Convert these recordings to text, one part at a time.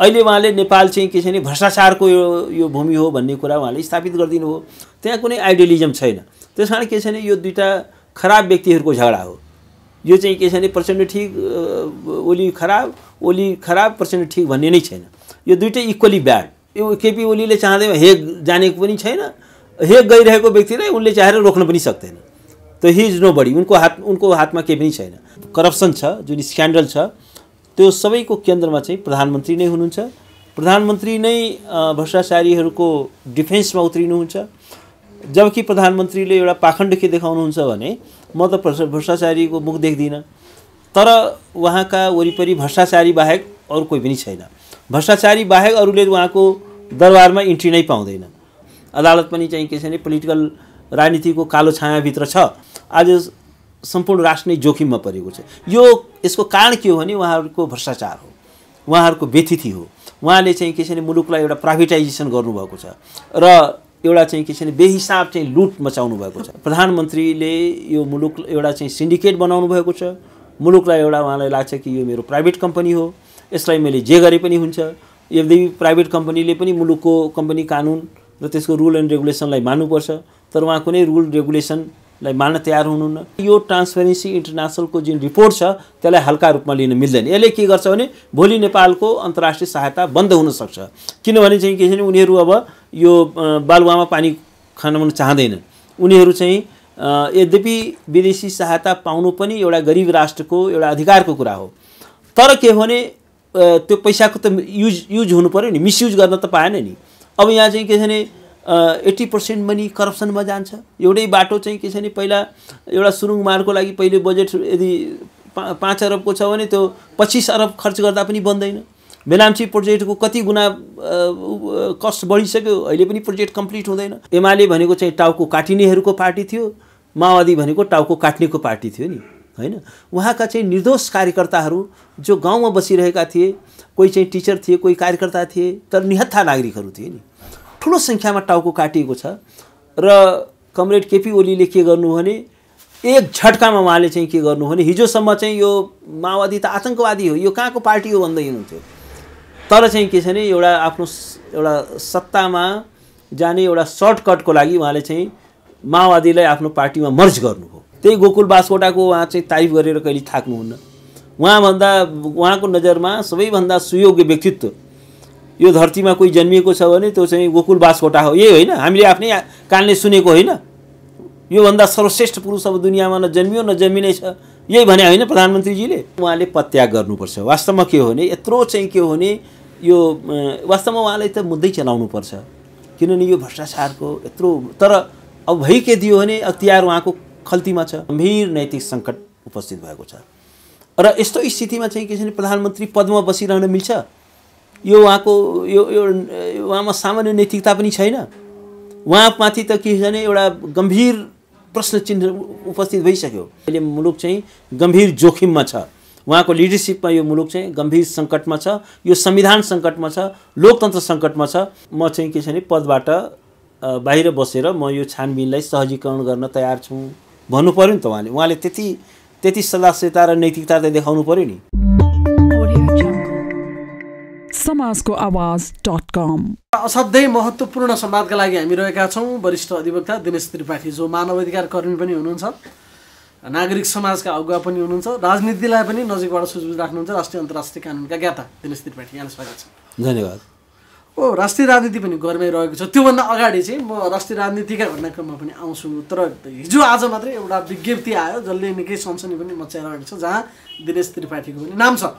अहिले उहाँले नेपाल चाहिँ के छ भने भ्रष्टाचारको यो यो भूमि हो भन्ने कुरा उहाँले स्थापित गरिदिनु हो त्यहाँ कुनै आइडियलिजम छैन त्यस कारण के छ भने यो दुइटा खराब व्यक्तिहरूको झगडा हो यो चाहिँ के छ भने प्रचण्ड ठिक ओली खराब ओली खराब प्रचण्ड ठिक भन्ने नै छैन यो दुइटै इक्वली ब्याड यो केपी ओलीले चाहँदै हेग जानेको पनि छैन हेग गइरहेको व्यक्तिलाई उनले चाहेर रोक्न पनि सक्दैन त हिज इज नो बडी उनको हात उनको हातमा केही पनि छैन करप्सन छ जुन स्क्यान्डल छ त्यो सबैको केन्द्रमा चाहिँ प्रधानमन्त्री नै हुनुहुन्छ प्रधानमन्त्री नै भ्रष्टाचारीहरूको डिफेन्समा उत्रिनुहुन्छ जबकि प्रधानमन्त्रीले एउटा पाखण्ड के देखाउनुहुन्छ भने म त भ्रष्टाचारीको मुख देख्दिनँ तर उहाँका वरिपरि भ्रष्टाचारी बाहेक अरू कोही पनि छैन भ्रष्टाचारी बाहेक अरूले उहाँको दरबारमा इन्ट्री नै पाउँदैन अदालत पनि चाहिँ के छ भने पोलिटिकल राजनीतिको कालो छायाभित्र छ आज सम्पूर्ण राष्ट्र नै जोखिममा परेको छ यो यसको कारण के हो भने उहाँहरूको भ्रष्टाचार हो उहाँहरूको व्यथिति हो उहाँले चाहिँ के छ भने मुलुकलाई एउटा प्राइभेटाइजेसन गर्नुभएको छ र एउटा चाहिँ के छ भने बेहिसाब चाहिँ लुट मचाउनु भएको छ प्रधानमन्त्रीले यो मुलुक एउटा चाहिँ सिन्डिकेट बनाउनु भएको छ मुलुकलाई एउटा उहाँलाई लाग्छ कि यो मेरो प्राइभेट कम्पनी हो यसलाई मैले जे गरे पनि हुन्छ यदि प्राइभेट कम्पनीले पनि मुलुकको कम्पनी कानुन र त्यसको रुल एन्ड रेगुलेसनलाई मान्नुपर्छ तर उहाँ कुनै रुल रेगुलेसन लाई मान्न तयार हुनुहुन्न यो ट्रान्सपेरेन्सी इन्टरनेसनलको जुन रिपोर्ट छ त्यसलाई हल्का रूपमा लिन मिल्दैन यसले के गर्छ भने भोलि नेपालको अन्तर्राष्ट्रिय सहायता बन्द हुनसक्छ किनभने चाहिँ के छ भने उनीहरू अब यो बालुवामा पानी खान मन चाहँदैनन् उनीहरू चाहिँ यद्यपि विदेशी सहायता पाउनु पनि एउटा गरिब राष्ट्रको एउटा अधिकारको कुरा हो तर के हो भने त्यो पैसाको त युज युज हुनु पऱ्यो नि मिसयुज गर्न त पाएन नि अब यहाँ चाहिँ के छ भने एट्टी पर्सेन्ट पनि करप्सनमा जान्छ एउटै बाटो चाहिँ के छ भने पहिला एउटा सुरुङ मार्गको लागि पहिले बजेट यदि पा पाँच अरबको छ भने त्यो पच्चिस अरब खर्च गर्दा पनि बन्दैन बेलाम्ची प्रोजेक्टको कति गुणा कस्ट बढिसक्यो अहिले पनि प्रोजेक्ट कम्प्लिट हुँदैन एमाले भनेको चाहिँ टाउको काटिनेहरूको पार्टी थियो माओवादी भनेको टाउको काट्नेको पार्टी थियो नि होइन उहाँका चाहिँ निर्दोष कार्यकर्ताहरू जो गाउँमा बसिरहेका थिए कोही चाहिँ टिचर थिए कोही कार्यकर्ता थिए तर निहत्था नागरिकहरू थिए नि ठुलो सङ्ख्यामा टाउको काटिएको छ र कमरेड केपी ओलीले के गर्नु भने एक झट्कामा उहाँले चाहिँ के गर्नु भने हिजोसम्म चाहिँ यो माओवादी त आतङ्कवादी हो यो कहाँको पार्टी हो भन्दै हुनुहुन्थ्यो तर चाहिँ के छ भने एउटा आफ्नो एउटा सत्तामा जाने एउटा सर्टकटको लागि उहाँले चाहिँ माओवादीलाई आफ्नो पार्टीमा मर्ज गर्नुभयो त्यही गोकुल बासकोटाको उहाँ चाहिँ तारिफ गरेर कहिले थाक्नुहुन्न उहाँभन्दा उहाँको नजरमा सबैभन्दा सुयोग्य व्यक्तित्व यो धरतीमा कोही जन्मिएको छ भने त्यो चाहिँ गोकुल बासकोटा हो यही होइन हामीले आफ्नै कानले सुनेको होइन योभन्दा सर्वश्रेष्ठ पुरुष अब दुनियाँमा नजन्मियो नजन्मिनै छ यही भने होइन प्रधानमन्त्रीजीले उहाँले पत्याग गर्नुपर्छ वास्तवमा के हो भने यत्रो चाहिँ के हो भने यो वास्तवमा उहाँले त मुद्दै चलाउनुपर्छ किनभने यो भ्रष्टाचारको यत्रो तर अब भइ के दियो भने अख्तियार उहाँको खल्तीमा छ गम्भीर नैतिक सङ्कट उपस्थित भएको छ र यस्तो स्थितिमा चाहिँ के छ भने प्रधानमन्त्री पदमा बसिरहन मिल्छ यो उहाँको यो यो उहाँमा सामान्य नैतिकता पनि छैन उहाँमाथि त के छ भने एउटा गम्भीर प्रश्न चिन्ह उपस्थित भइसक्यो अहिले मुलुक चाहिँ गम्भीर जोखिममा छ उहाँको लिडरसिपमा यो मुलुक चाहिँ गम्भीर सङ्कटमा छ यो संविधान सङ्कटमा छ लोकतन्त्र सङ्कटमा छ म चाहिँ के छ भने पदबाट बाहिर बसेर म यो छानबिनलाई सहजीकरण गर्न तयार छु भन्नु पऱ्यो नि त उहाँले उहाँले त्यति त्यति सदास्यता र नैतिकता त देखाउनु पऱ्यो नि समाजको आवाज असाध्यै महत्त्वपूर्ण संवादका लागि हामी रहेका छौँ वरिष्ठ अधिवक्ता दिनेश त्रिपाठी जो मानवाधिकार कर्मी पनि हुनुहुन्छ नागरिक समाजका अगुवा पनि हुनुहुन्छ राजनीतिलाई पनि नजिकबाट सुझबुझ राख्नुहुन्छ राष्ट्रिय अन्तर्राष्ट्रिय कानुनका ज्ञाता दिनेश त्रिपाठी यहाँलाई स्वागत छ धन्यवाद ओ राष्ट्रिय राजनीति पनि गर्मै रहेको छ त्योभन्दा अगाडि चाहिँ म राष्ट्रिय राजनीतिका घटनाक्रममा पनि आउँछु तर हिजो आज मात्रै एउटा विज्ञप्ति आयो जसले निकै सनसनी पनि मचाइरहेको छ जहाँ दिनेश त्रिपाठीको पनि नाम छ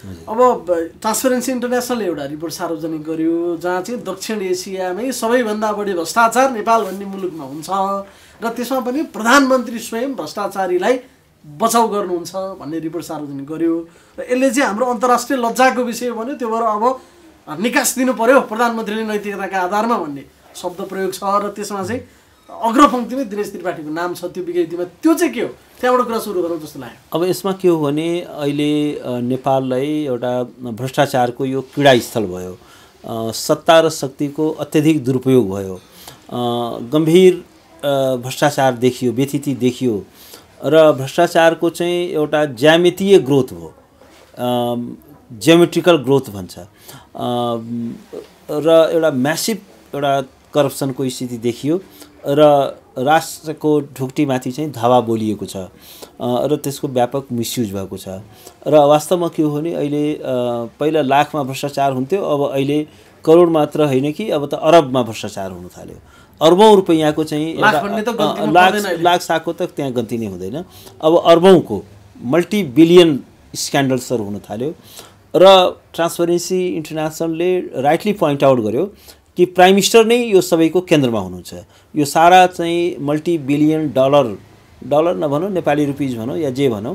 अब ट्रान्सपेरेन्सी इन्टरनेसनल एउटा रिपोर्ट सार्वजनिक गर्यो जहाँ चाहिँ दक्षिण एसियामै सबैभन्दा बढी भ्रष्टाचार नेपाल भन्ने मुलुकमा हुन्छ र त्यसमा पनि प्रधानमन्त्री स्वयं भ्रष्टाचारीलाई बचाउ गर्नुहुन्छ भन्ने रिपोर्ट सार्वजनिक गर्यो र यसले चाहिँ हाम्रो अन्तर्राष्ट्रिय लज्जाको विषय भन्यो त्यो भएर अब निकास दिनु पऱ्यो प्रधानमन्त्रीले नैतिकताका आधारमा भन्ने शब्द प्रयोग छ र त्यसमा चाहिँ अग्रपङ्क्तिमै दिनेश त्रिपाठीको नाम छ त्यो विज्ञप्तिमा त्यो चाहिँ के हो त्यहाँबाट कुरा सुरु गरौँ जस्तो लाग्यो अब यसमा के हो भने अहिले नेपाललाई एउटा भ्रष्टाचारको यो क्रीडास्थल भयो सत्ता र शक्तिको अत्यधिक दुरुपयोग भयो गम्भीर भ्रष्टाचार देखियो व्यथिति देखियो र भ्रष्टाचारको चाहिँ एउटा ज्यामितीय ग्रोथ भयो ज्यामेट्रिकल ग्रोथ भन्छ र एउटा म्यासिभ एउटा करप्सनको स्थिति देखियो र राष्ट्रको ढुक्टीमाथि चाहिँ धावा बोलिएको छ र त्यसको व्यापक मिसयुज भएको छ र वास्तवमा के हो भने अहिले पहिला लाखमा भ्रष्टाचार हुन्थ्यो अब अहिले करोड मात्र होइन कि अब त अरबमा भ्रष्टाचार हुन थाल्यो अर्बौँ रुपियाँको चाहिँ लाख लाख साको त त्यहाँ गन्ती नै हुँदैन अब अर्बौँको मल्टिबिलियन स्क्यान्डल्सहरू हुन थाल्यो र ट्रान्सपरेन्सी इन्टरनेसनलले राइटली पोइन्ट आउट गर्यो कि प्राइम मिनिस्टर नै यो सबैको केन्द्रमा हुनुहुन्छ यो सारा चाहिँ मल्टी बिलियन डलर डलर नभनौँ नेपाली रुपिज भनौँ या जे भनौँ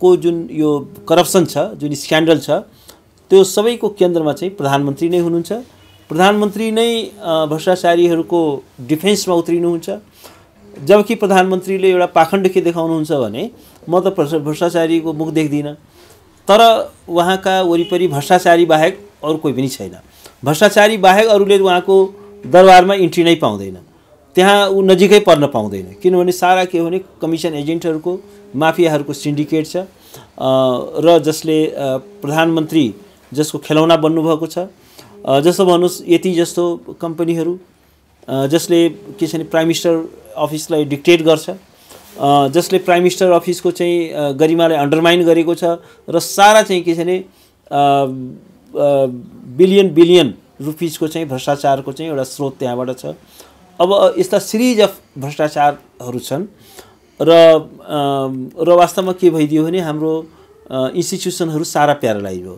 को जुन यो करप्सन छ जुन स्क्यान्डल छ त्यो सबैको केन्द्रमा चाहिँ प्रधानमन्त्री नै हुनुहुन्छ प्रधानमन्त्री नै भ्रष्टाचारीहरूको डिफेन्समा उत्रिनुहुन्छ जबकि प्रधानमन्त्रीले एउटा पाखण्ड के देखाउनुहुन्छ भने म त भ्रष्टाचारीको मुख देख्दिनँ तर उहाँका वरिपरि भ्रष्टाचारी बाहेक अरू कोही पनि छैन भ्रष्टाचारी बाहेक अरूले उहाँको दरबारमा इन्ट्री नै पाउँदैन त्यहाँ ऊ नजिकै पर्न पाउँदैन किनभने सारा के हो भने कमिसन एजेन्टहरूको माफियाहरूको सिन्डिकेट छ र जसले प्रधानमन्त्री जसको खेलौना बन्नुभएको छ जस्तो भन्नुहोस् यति जस्तो कम्पनीहरू जसले के छ भने प्राइम मिनिस्टर अफिसलाई डिक्टेट गर्छ जसले प्राइम मिनिस्टर अफिसको चाहिँ गरिमालाई अन्डरमाइन गरेको छ र सारा चाहिँ के छ भने बिलियन बिलियन रुपिजको चाहिँ भ्रष्टाचारको चाहिँ एउटा स्रोत त्यहाँबाट छ अब यस्ता सिरिज अफ भ्रष्टाचारहरू छन् र र वास्तवमा के भइदियो भने हाम्रो इन्स्टिट्युसनहरू सारा प्यारालाइज हो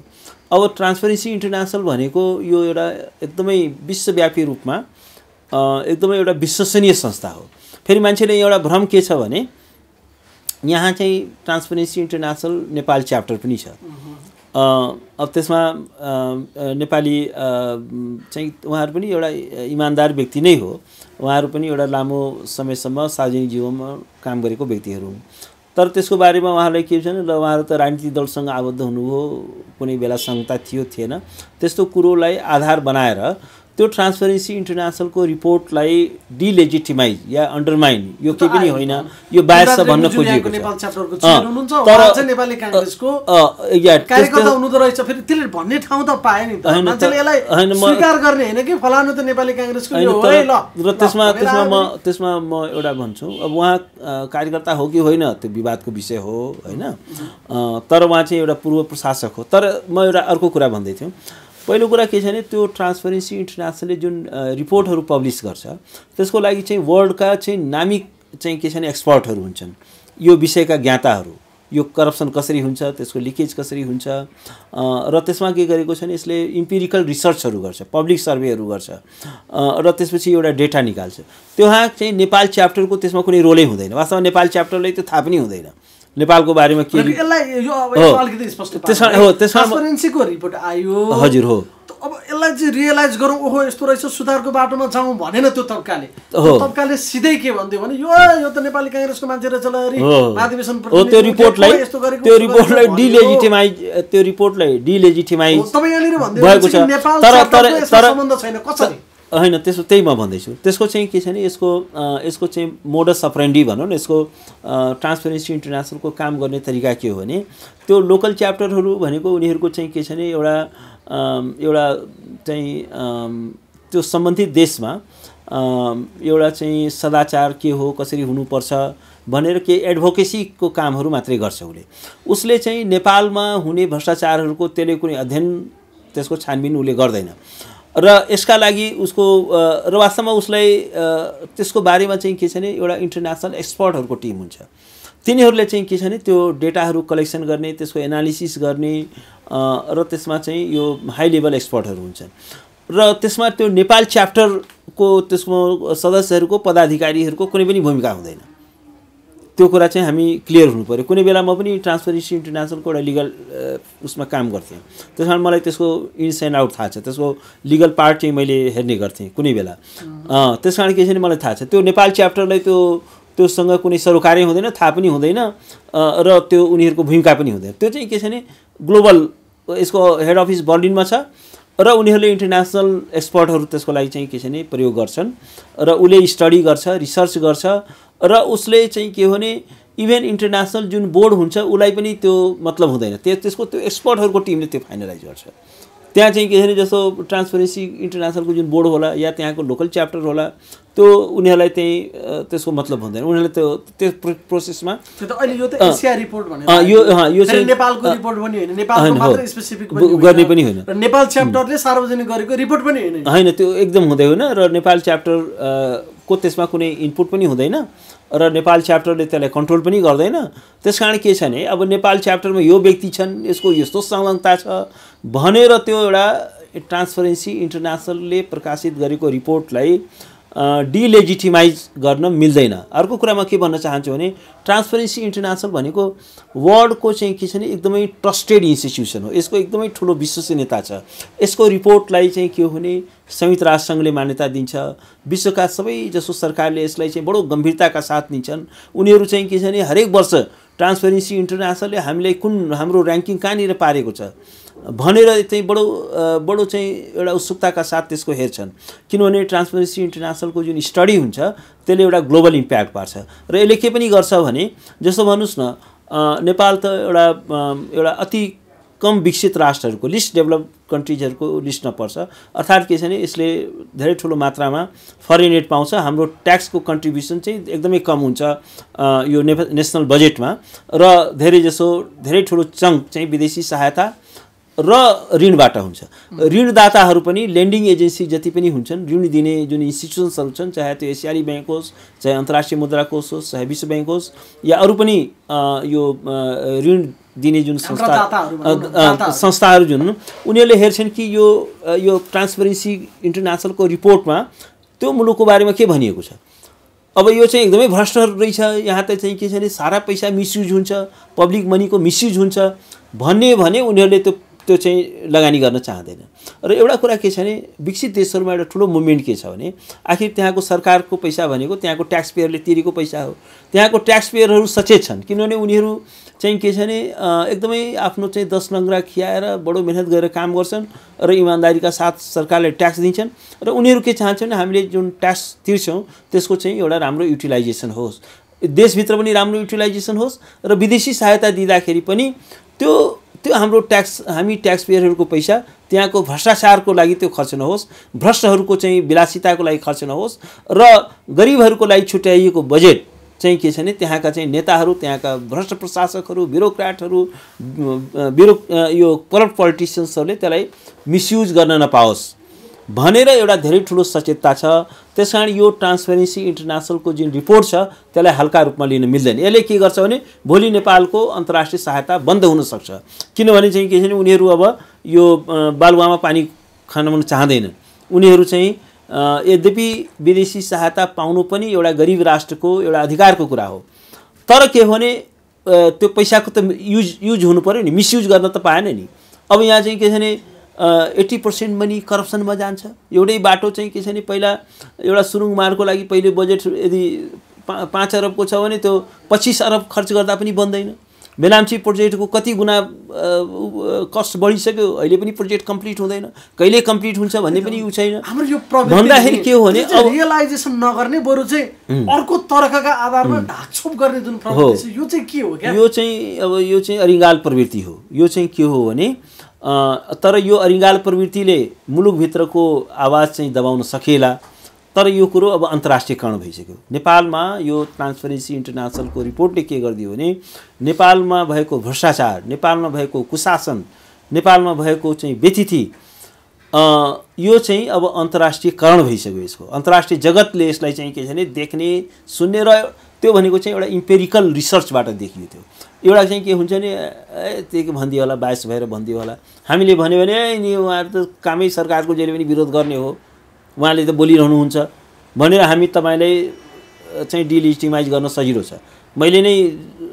अब ट्रान्सपेरेन्सी इन्टरनेसनल भनेको यो एउटा एकदमै विश्वव्यापी रूपमा एकदमै एउटा विश्वसनीय संस्था हो फेरि मान्छेले एउटा भ्रम के छ भने यहाँ चाहिँ ट्रान्सपेरेन्सी इन्टरनेसनल नेपाल च्याप्टर पनि छ अब त्यसमा नेपाली चाहिँ उहाँहरू पनि एउटा इमान्दार व्यक्ति नै हो उहाँहरू पनि एउटा लामो समयसम्म सार्वजनिक जीवनमा काम गरेको व्यक्तिहरू हुन् तर त्यसको बारेमा उहाँलाई के छ ल उहाँहरू त राजनीतिक दलसँग आबद्ध हुनुभयो कुनै बेला सङ्घता थियो थिएन त्यस्तो कुरोलाई आधार बनाएर त्यो ट्रान्सपेरेन्सी इन्टरनेसनलको रिपोर्टलाई डिलेजिटिमाइज या अन्डरमाइन यो केही पनि होइन यो बाहेक छ भन्न खोजिएको र त्यसमा त्यसमा म त्यसमा म एउटा भन्छु अब उहाँ कार्यकर्ता हो कि होइन त्यो विवादको विषय हो होइन तर उहाँ चाहिँ एउटा पूर्व प्रशासक हो तर म एउटा अर्को कुरा भन्दै थिएँ पहिलो कुरा के छ भने त्यो ट्रान्सपेरेन्सी इन्टरनेसनलले जुन रिपोर्टहरू पब्लिस गर्छ त्यसको लागि चाहिँ वर्ल्डका चाहिँ नामिक चाहिँ के छ भने एक्सपर्टहरू हुन्छन् यो विषयका ज्ञाताहरू यो करप्सन कसरी हुन्छ त्यसको लिकेज कसरी हुन्छ र त्यसमा के गरेको छ भने यसले इम्पेरिकल रिसर्चहरू गर्छ पब्लिक सर्वेहरू गर्छ र त्यसपछि एउटा डेटा निकाल्छ त्यहाँ चाहिँ नेपाल च्याप्टरको त्यसमा कुनै रोलै हुँदैन वास्तवमा नेपाल च्याप्टरलाई त्यो थाहा पनि हुँदैन नेपालको बारेमा के रिपोर्ट आयो हजुर हो अब यसलाई चाहिँ रियलाइज गरौँ ओहो यस्तो रहेछ सुधारको बाटोमा जाउँ भनेन त्यो तब्काले तब्काले सिधै के भन्थ्यो भने यो यो त नेपाली काङ्ग्रेसको मान्छे रहेछ अधिवेशन त्यो रिपोर्टलाई त्यो रिपोर्टलाई डिलेजिटिमाइज त्यो रिपोर्टलाई डिलेजिटिमाइज भएको छ सम्बन्ध छैन कसरी होइन त्यसो त्यही म भन्दैछु त्यसको चाहिँ के छ भने यसको यसको चाहिँ मोडस अप्रेन्डी भनौँ न यसको ट्रान्सपेरेन्सी इन्टरनेसनलको काम गर्ने तरिका के हो भने त्यो लोकल च्याप्टरहरू भनेको उनीहरूको चाहिँ के छ भने एउटा एउटा चाहिँ त्यो सम्बन्धित देशमा एउटा चाहिँ सदाचार के हो कसरी हुनुपर्छ भनेर के एडभोकेसीको कामहरू मात्रै गर्छ उसले उसले चाहिँ नेपालमा हुने भ्रष्टाचारहरूको त्यसले कुनै अध्ययन त्यसको छानबिन उसले गर्दैन र यसका लागि उसको र वास्तवमा उसलाई त्यसको बारेमा चाहिँ के छ भने एउटा इन्टरनेसनल एक्सपर्टहरूको टिम हुन्छ तिनीहरूले चाहिँ के छ भने त्यो डेटाहरू कलेक्सन गर्ने त्यसको एनालिसिस गर्ने र त्यसमा चाहिँ यो हाई लेभल एक्सपर्टहरू हुन्छन् र त्यसमा त्यो नेपाल च्याप्टरको त्यसको सदस्यहरूको पदाधिकारीहरूको कुनै पनि भूमिका हुँदैन त्यो कुरा चाहिँ हामी क्लियर हुनु पऱ्यो कुनै बेला म पनि ट्रान्सपरेन्सी इन्टरनेसनलको एउटा लिगल उसमा काम गर्थेँ त्यस कारण मलाई त्यसको इन्स एन्ड आउट थाहा छ त्यसको लिगल पार्ट चाहिँ मैले हेर्ने गर्थेँ कुनै बेला त्यस कारण के छ भने मलाई थाहा छ त्यो नेपाल च्याप्टरलाई त्यो त्योसँग कुनै सरोकारै हुँदैन थाहा पनि हुँदैन र त्यो उनीहरूको भूमिका पनि हुँदैन त्यो चाहिँ के छ भने ग्लोबल यसको हेड अफिस बर्लिनमा छ र उनीहरूले इन्टरनेसनल एक्सपर्टहरू त्यसको लागि चाहिँ के छ भने प्रयोग गर्छन् र उसले स्टडी गर्छ रिसर्च गर्छ र उसले चाहिँ के हो भने इभेन इन्टरनेसनल जुन बोर्ड हुन्छ उसलाई पनि त्यो मतलब हुँदैन त्यो त्यसको त्यो एक्सपर्टहरूको टिमले त्यो फाइनलाइज गर्छ त्यहाँ चाहिँ के अरे जस्तो ट्रान्सपेरेन्सी इन्टरनेसनलको जुन बोर्ड होला या त्यहाँको लोकल च्याप्टर होला त्यो उनीहरूलाई त्यही त्यसको मतलब हुँदैन उनीहरूले त्यो त्यो प्रोसेसमा गर्ने पनि होइन नेपाल च्याप्टरले सार्वजनिक गरेको रिपोर्ट पनि होइन त्यो एकदम हुँदै होइन र नेपाल च्याप्टर को त्यसमा कुनै इनपुट पनि हुँदैन र नेपाल च्याप्टरले त्यसलाई कन्ट्रोल पनि गर्दैन त्यस कारण के छ भने अब नेपाल च्याप्टरमा यो व्यक्ति छन् यसको यस्तो संलग्नता छ भनेर त्यो एउटा ट्रान्सपरेन्सी इन्टरनेसनलले प्रकाशित गरेको रिपोर्टलाई डिलेजिटिमाइज गर्न मिल्दैन अर्को कुरा म के भन्न चाहन्छु भने ट्रान्सपेरेन्सी इन्टरनेसनल भनेको वर्ल्डको चाहिँ के छ भने एकदमै ट्रस्टेड इन्स्टिट्युसन हो यसको एकदमै ठुलो विश्वसनीयता छ यसको रिपोर्टलाई चाहिँ के हो भने संयुक्त राष्ट्रसङ्घले मान्यता दिन्छ विश्वका सबै जसो सरकारले यसलाई चाहिँ बडो गम्भीरताका साथ दिन्छन् उनीहरू चाहिँ के छ भने हरेक वर्ष ट्रान्सपेरेन्सी इन्टरनेसनलले हामीलाई कुन हाम्रो ऱ्याङ्किङ कहाँनिर पारेको छ भनेर चाहिँ बडो बडो चाहिँ एउटा उत्सुकताका साथ त्यसको हेर्छन् किनभने ट्रान्सपेरेन्सी इन्टरनेसनलको जुन स्टडी हुन्छ त्यसले एउटा ग्लोबल इम्प्याक्ट पार्छ र यसले के पनि गर्छ भने जस्तो भन्नुहोस् न नेपाल त एउटा एउटा अति कम विकसित राष्ट्रहरूको लिस्ट डेभलप कन्ट्रिजहरूको लिस्टमा पर्छ अर्थात् के छ भने यसले धेरै ठुलो मात्रामा फरेन एड पाउँछ हाम्रो ट्याक्सको कन्ट्रिब्युसन चाहिँ एकदमै कम हुन्छ यो नेसनल बजेटमा र धेरैजसो धेरै ठुलो चङ्क चाहिँ विदेशी सहायता र ऋणबाट हुन्छ ऋणदाताहरू पनि लेन्डिङ एजेन्सी जति पनि हुन्छन् ऋण दिने जुन इन्स्टिट्युसन्सहरू छन् चाहे त्यो एसियाली ब्याङ्क होस् चाहे अन्तर्राष्ट्रिय मुद्रा कोष होस् चाहे विश्व ब्याङ्क होस् या अरू पनि यो ऋण दिने जुन संस्था संस्थाहरू जुन उनीहरूले हेर्छन् कि यो यो ट्रान्सपेरेन्सी इन्टरनेसनलको रिपोर्टमा त्यो मुलुकको बारेमा के भनिएको छ अब यो चाहिँ एकदमै भ्रष्ट रहेछ यहाँ त चाहिँ के छ भने सारा पैसा मिसयुज हुन्छ पब्लिक मनीको मिसयुज हुन्छ भन्ने भने उनीहरूले त्यो त्यो चाहिँ लगानी गर्न चाहँदैन र एउटा कुरा के छ भने विकसित देशहरूमा एउटा ठुलो मुभमेन्ट के छ भने आखिर त्यहाँको सरकारको पैसा भनेको त्यहाँको ट्याक्स पेयरले तिरेको पैसा हो त्यहाँको ट्याक्स पेयरहरू सचेत छन् किनभने उनीहरू चाहिँ के छ भने एकदमै आफ्नो चाहिँ दस नङ्ग्रा खियाएर बडो मेहनत गरेर काम गर्छन् र इमान्दारीका साथ सरकारले ट्याक्स दिन्छन् र उनीहरू के चाहन्छन् भने हामीले जुन ट्याक्स तिर्छौँ त्यसको चाहिँ एउटा राम्रो युटिलाइजेसन होस् देशभित्र पनि राम्रो युटिलाइजेसन होस् र विदेशी सहायता दिँदाखेरि पनि त्यो त्यो हाम्रो ट्याक्स हामी ट्याक्स पेयरहरूको पैसा त्यहाँको भ्रष्टाचारको लागि त्यो खर्च नहोस् भ्रष्टहरूको चाहिँ विलासिताको लागि खर्च नहोस् र गरिबहरूको लागि छुट्याइएको बजेट चाहिँ के छ भने त्यहाँका चाहिँ नेताहरू त्यहाँका भ्रष्ट प्रशासकहरू ब्युरोक्राटहरू ब्युरो यो करप्ट पोलिटिसियन्सहरूले त्यसलाई मिसयुज गर्न नपाओस् भनेर एउटा धेरै ठुलो सचेतता छ त्यस कारण यो ट्रान्सपेरेन्सी इन्टरनेसनलको जुन रिपोर्ट छ त्यसलाई हल्का रूपमा लिन मिल्दैन यसले के गर्छ भने भोलि नेपालको अन्तर्राष्ट्रिय सहायता बन्द हुनसक्छ किनभने चाहिँ के छ भने उनीहरू अब यो बालुवामा पानी खान चाहँदैनन् उनीहरू चाहिँ यद्यपि विदेशी सहायता पाउनु पनि एउटा गरिब राष्ट्रको एउटा अधिकारको कुरा हो तर के हो भने त्यो पैसाको त युज युज हुनु पऱ्यो नि मिसयुज गर्न त पाएन नि अब यहाँ चाहिँ के छ भने एट्टी पर्सेन्ट पनि करप्सनमा जान्छ एउटै बाटो चाहिँ के छ भने पहिला एउटा सुरुङ मार्गको लागि पहिले बजेट यदि पा पाँच अरबको छ भने त्यो पच्चिस अरब खर्च गर्दा पनि बन्दैन बेलाम्ची प्रोजेक्टको कति गुणा कस्ट बढिसक्यो अहिले पनि प्रोजेक्ट कम्प्लिट हुँदैन कहिले कम्प्लिट हुन्छ भन्ने पनि ऊ छैन हाम्रो यो भन्दाखेरि के हो भने रियलाइजेसन नगर्ने बरु चाहिँ अर्को तर्कका आधारमा ढाकछोप गर्ने जुन यो चाहिँ के हो यो चाहिँ अब यो चाहिँ अरिङ्गाल प्रवृत्ति हो यो चाहिँ के हो भने तर यो अरिङ्गाल प्रवृत्तिले मुलुकभित्रको आवाज चाहिँ दबाउन सकेला तर यो कुरो अब अन्तर्राष्ट्रियकरण भइसक्यो नेपालमा यो ट्रान्सपरेन्सी इन्टरनेसनलको रिपोर्टले के गरिदियो भने नेपालमा भएको भ्रष्टाचार नेपालमा भएको कुशासन नेपालमा भएको चाहिँ व्यतिथि यो चाहिँ अब अन्तर्राष्ट्रियकरण भइसक्यो यसको अन्तर्राष्ट्रिय जगतले यसलाई चाहिँ के छ भने देख्ने सुन्ने र त्यो भनेको चाहिँ एउटा इम्पेरिकल रिसर्चबाट देखियो त्यो एउटा चाहिँ के हुन्छ नि ए के भनिदियो होला बास भएर भनिदियो होला हामीले भन्यो भने ए नि उहाँहरू त कामै सरकारको जहिले पनि विरोध गर्ने हो उहाँले त बोलिरहनुहुन्छ भनेर हामी तपाईँलाई चाहिँ डिलिस्टिमाइज गर्न सजिलो छ मैले नै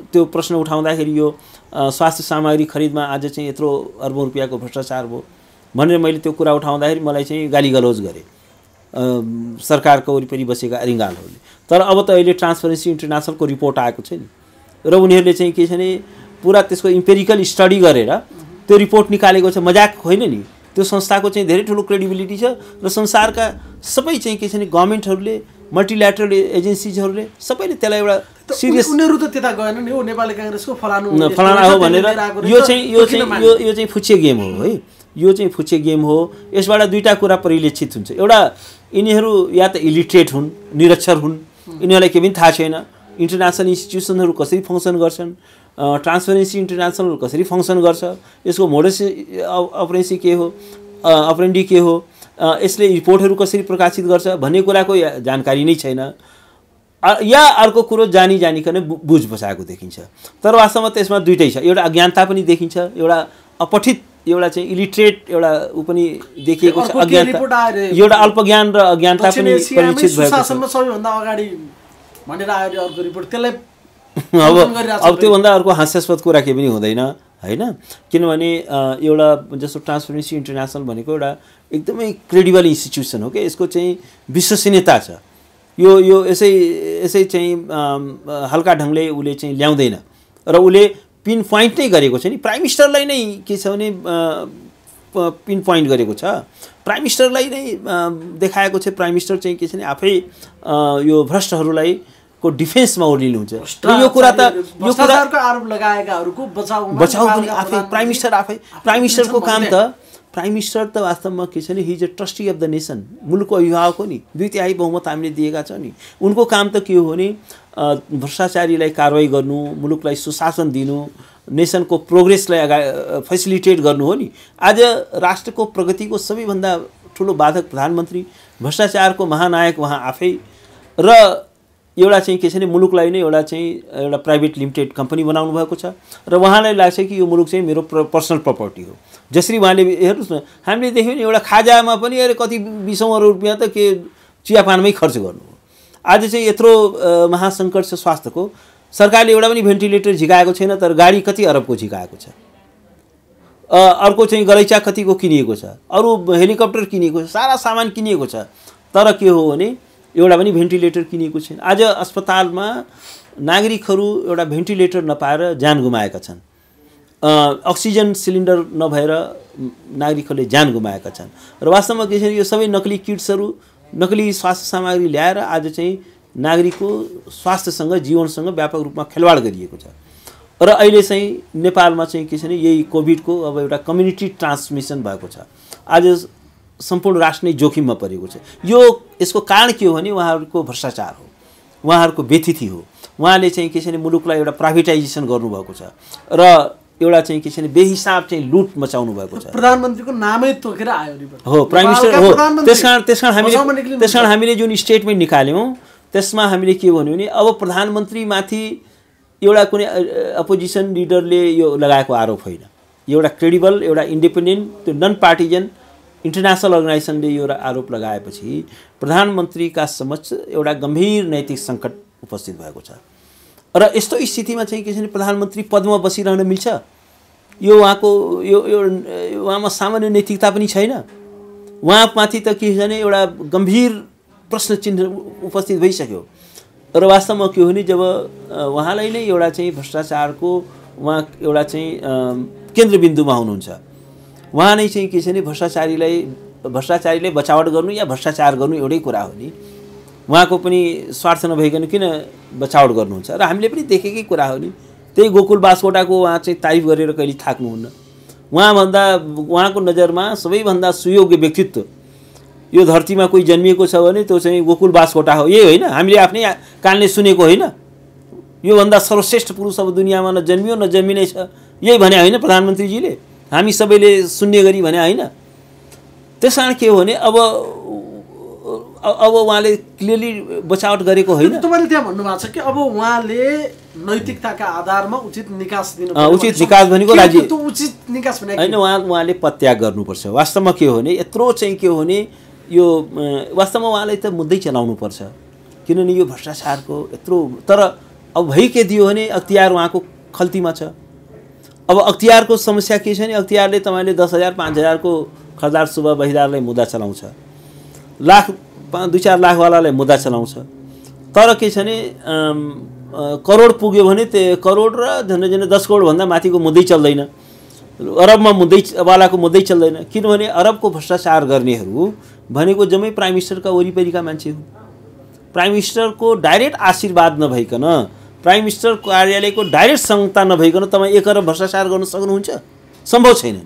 त्यो प्रश्न उठाउँदाखेरि यो स्वास्थ्य सामग्री खरिदमा आज चाहिँ यत्रो अर्बौँ रुपियाँको भ्रष्टाचार भयो भनेर मैले त्यो कुरा उठाउँदाखेरि मलाई चाहिँ गाली गलोज गरेँ सरकारको वरिपरि बसेका रिङ्गालहरूले तर अब त अहिले ट्रान्सपरेन्सी इन्टरनेसनलको रिपोर्ट आएको छ नि र उनीहरूले चाहिँ के छ भने पुरा त्यसको इम्पेरिकल स्टडी गरेर त्यो रिपोर्ट निकालेको छ मजाक होइन नि त्यो संस्थाको चाहिँ धेरै ठुलो क्रेडिबिलिटी छ र संसारका सबै चाहिँ के छ भने गभर्मेन्टहरूले मल्टिल्याटरल एजेन्सिजहरूले सबैले त्यसलाई एउटा सिरियस उनीहरू त त्यता गएन नि हो नेपाली काङ्ग्रेसको फलानु फलाना हो भनेर यो चाहिँ यो चाहिँ यो यो चाहिँ फुच्चे गेम हो है यो चाहिँ फुच्चे गेम हो यसबाट दुईवटा कुरा परिलक्षित हुन्छ एउटा यिनीहरू या त इलिट्रेट हुन् निरक्षर हुन् यिनीहरूलाई केही पनि थाहा छैन इन्टरनेसनल इन्स्टिट्युसनहरू कसरी फङ्सन गर्छन् ट्रान्सपेरेन्सी इन्टरनेसनलहरू कसरी फङ्सन गर्छ यसको मोडस अपरेन्सी के हो अपरेन्डी के हो यसले रिपोर्टहरू कसरी प्रकाशित गर्छ भन्ने कुराको जानकारी नै छैन या अर्को कुरो जानी जानिकन बुझ बसाएको देखिन्छ तर वास्तवमा त्यसमा दुइटै छ एउटा अज्ञानता पनि देखिन्छ एउटा अपठित एउटा चाहिँ इलिट्रेट एउटा ऊ पनि देखिएको छ अज्ञानता एउटा अल्पज्ञान र अज्ञानता पनि परिचित भएको छ भनेर आयो अर्को रिपोर्ट त्यसलाई अब अब त्योभन्दा अर्को हास्यास्पद कुरा के पनि हुँदैन होइन किनभने एउटा जस्तो ट्रान्सपेरेन्सी इन्टरनेसनल भनेको एउटा एकदमै क्रेडिबल इन्स्टिट्युसन हो कि यसको चाहिँ विश्वसनीयता छ यो यो यसै यसै चाहिँ हल्का ढङ्गले उसले चाहिँ ल्याउँदैन र उसले पिन पोइन्ट नै गरेको छ नि प्राइम मिनिस्टरलाई नै के छ भने पिन पोइन्ट गरेको छ प्राइम मिनिस्टरलाई नै देखाएको छ प्राइम मिनिस्टर चाहिँ के छ भने आफै यो भ्रष्टहरूलाई को डिफेन्समा ओर्लिनुहुन्छ यो कुरा त यो कुराको आरोप लगाएकाहरूको बचाउ बचाउ पनि आफै प्राइम मिनिस्टर आफै प्राइम मिनिस्टरको काम त प्राइम मिनिस्टर त वास्तवमा के छ भने his a trustee of the nation मुलुकको अभिभावक हो नि दुई तिहाई बहुमत हामीले दिएका छौँ नि उनको काम त के हो भने भ्रष्टाचारीलाई कारवाही गर्नु मुलुकलाई सुशासन दिनु नेसनको प्रोग्रेसलाई अगा फेसिलिटेट गर्नु हो नि आज राष्ट्रको प्रगतिको सबैभन्दा ठुलो बाधक प्रधानमन्त्री भ्रष्टाचारको महानायक उहाँ आफै र एउटा चाहिँ के छ भने मुलुकलाई नै एउटा चाहिँ एउटा प्राइभेट लिमिटेड कम्पनी बनाउनु भएको छ र उहाँलाई लाग्छ कि यो मुलुक चाहिँ मेरो पर्सनल प्रपर्टी हो जसरी उहाँले हेर्नुहोस् न हामीले देख्यौँ नि एउटा खाजामा पनि अरे कति बिसौँ अरू रुपियाँ त के चियापानमै खर्च गर्नु आज चाहिँ यत्रो महासङ्कट छ स्वास्थ्यको सरकारले एउटा पनि भेन्टिलेटर झिकाएको छैन तर गाडी कति अरबको झिकाएको छ अर्को चाहिँ गलैँचा कतिको किनिएको छ अरू हेलिकप्टर किनिएको छ सारा सामान किनिएको छ तर के हो भने एउटा पनि भेन्टिलेटर किनिएको छैन आज अस्पतालमा नागरिकहरू एउटा भेन्टिलेटर नपाएर ज्यान गुमाएका छन् अक्सिजन सिलिन्डर नभएर नागरिकहरूले ज्यान गुमाएका छन् र वास्तवमा के छ यो सबै नक्ली किट्सहरू नक्ली स्वास्थ्य सामग्री ल्याएर आज चाहिँ नागरिकको स्वास्थ्यसँग जीवनसँग व्यापक रूपमा खेलवाड गरिएको छ र अहिले चाहिँ नेपालमा चाहिँ के छ भने यही कोभिडको अब एउटा कम्युनिटी ट्रान्समिसन भएको छ आज सम्पूर्ण राष्ट्र नै जोखिममा परेको छ यो यसको कारण के हो भने उहाँहरूको भ्रष्टाचार हो उहाँहरूको व्यथिति हो उहाँले चाहिँ के छ भने मुलुकलाई एउटा प्राइभेटाइजेसन गर्नुभएको छ र एउटा चाहिँ के छ भने बेहिसाब चाहिँ लुट मचाउनु भएको छ प्रधानमन्त्रीको नामै तोकेर आयो हो प्राइम मिनिस्टर हो त्यस कारण त्यस कारण हामीले त्यस कारण हामीले जुन स्टेटमेन्ट निकाल्यौँ त्यसमा हामीले के भन्यो भने अब प्रधानमन्त्रीमाथि एउटा कुनै अपोजिसन लिडरले यो लगाएको आरोप होइन एउटा क्रेडिबल एउटा इन्डिपेन्डेन्ट त्यो नन पार्टिजन इन्टरनेसनल अर्गनाइजेसनले यो आरोप लगाएपछि प्रधानमन्त्रीका समक्ष एउटा गम्भीर नैतिक सङ्कट उपस्थित भएको छ र यस्तो स्थितिमा चाहिँ के छ भने प्रधानमन्त्री पदमा बसिरहन मिल्छ यो उहाँको यो उहाँमा सामान्य नैतिकता पनि छैन उहाँमाथि त के छ भने एउटा गम्भीर प्रश्न चिन्ह उपस्थित भइसक्यो र वास्तवमा के हो भने जब उहाँलाई नै एउटा चाहिँ भ्रष्टाचारको उहाँ एउटा चाहिँ केन्द्रबिन्दुमा हुनुहुन्छ उहाँ नै चाहिँ के छ भने भ्रष्टाचारीलाई भ्रष्टाचारीले बचावट गर्नु या भ्रष्टाचार गर्नु एउटै कुरा हो नि उहाँको पनि स्वार्थ नभइकन किन बचावट गर्नुहुन्छ र हामीले पनि देखेकै कुरा हो नि त्यही गोकुल बासकोटाको उहाँ चाहिँ तारिफ गरेर कहिले थाक्नुहुन्न उहाँभन्दा उहाँको नजरमा सबैभन्दा सुयोग्य व्यक्तित्व यो धरतीमा कोही जन्मिएको छ भने त्यो चाहिँ गोकुल बासकोटा हो यही होइन हामीले आफ्नै कानले सुनेको होइन योभन्दा सर्वश्रेष्ठ पुरुष अब दुनियाँमा न नजन्मियो जन्मिनै छ यही भने होइन प्रधानमन्त्रीजीले हामी सबैले सुन्ने गरी भने होइन त्यस कारण के हो भने अब अब उहाँले क्लियरली बचावट गरेको होइन तपाईँले त्यहाँ भन्नुभएको छ कि अब उहाँले नैतिकताका आधारमा उचित निकास दिनु उचित निकास भनेको राज्य उचित निकास होइन उहाँ उहाँले पत्याग गर्नुपर्छ वास्तवमा के हो भने यत्रो चाहिँ के हो भने यो वास्तवमा उहाँलाई त मुद्दै चलाउनुपर्छ किनभने यो भ्रष्टाचारको यत्रो तर अब भइ के दियो भने अख्तियार उहाँको खल्तीमा छ अब अख्तियारको समस्या के छ भने अख्तियारले तपाईँले दस हजार पाँच हजारको खरदार सुब बहिदारलाई मुद्दा चलाउँछ लाख दुई चार लाखवालालाई मुद्दा चलाउँछ तर के छ भने करोड पुग्यो भने त्यो करोड र झन्डै झन्डै दस करोडभन्दा माथिको मुद्दै चल्दैन अरबमा मुद्दै वालाको मुद्दै चल्दैन किनभने अरबको भ्रष्टाचार गर्नेहरू भनेको जम्मै प्राइम मिनिस्टरका वरिपरिका मान्छे हो प्राइम मिनिस्टरको डाइरेक्ट आशीर्वाद नभइकन प्राइम मिनिस्टर कार्यालयको डाइरेक्ट संहिता नभइकन तपाईँ एक अरब भ्रष्टाचार गर्न सक्नुहुन्छ सम्भव छैन नि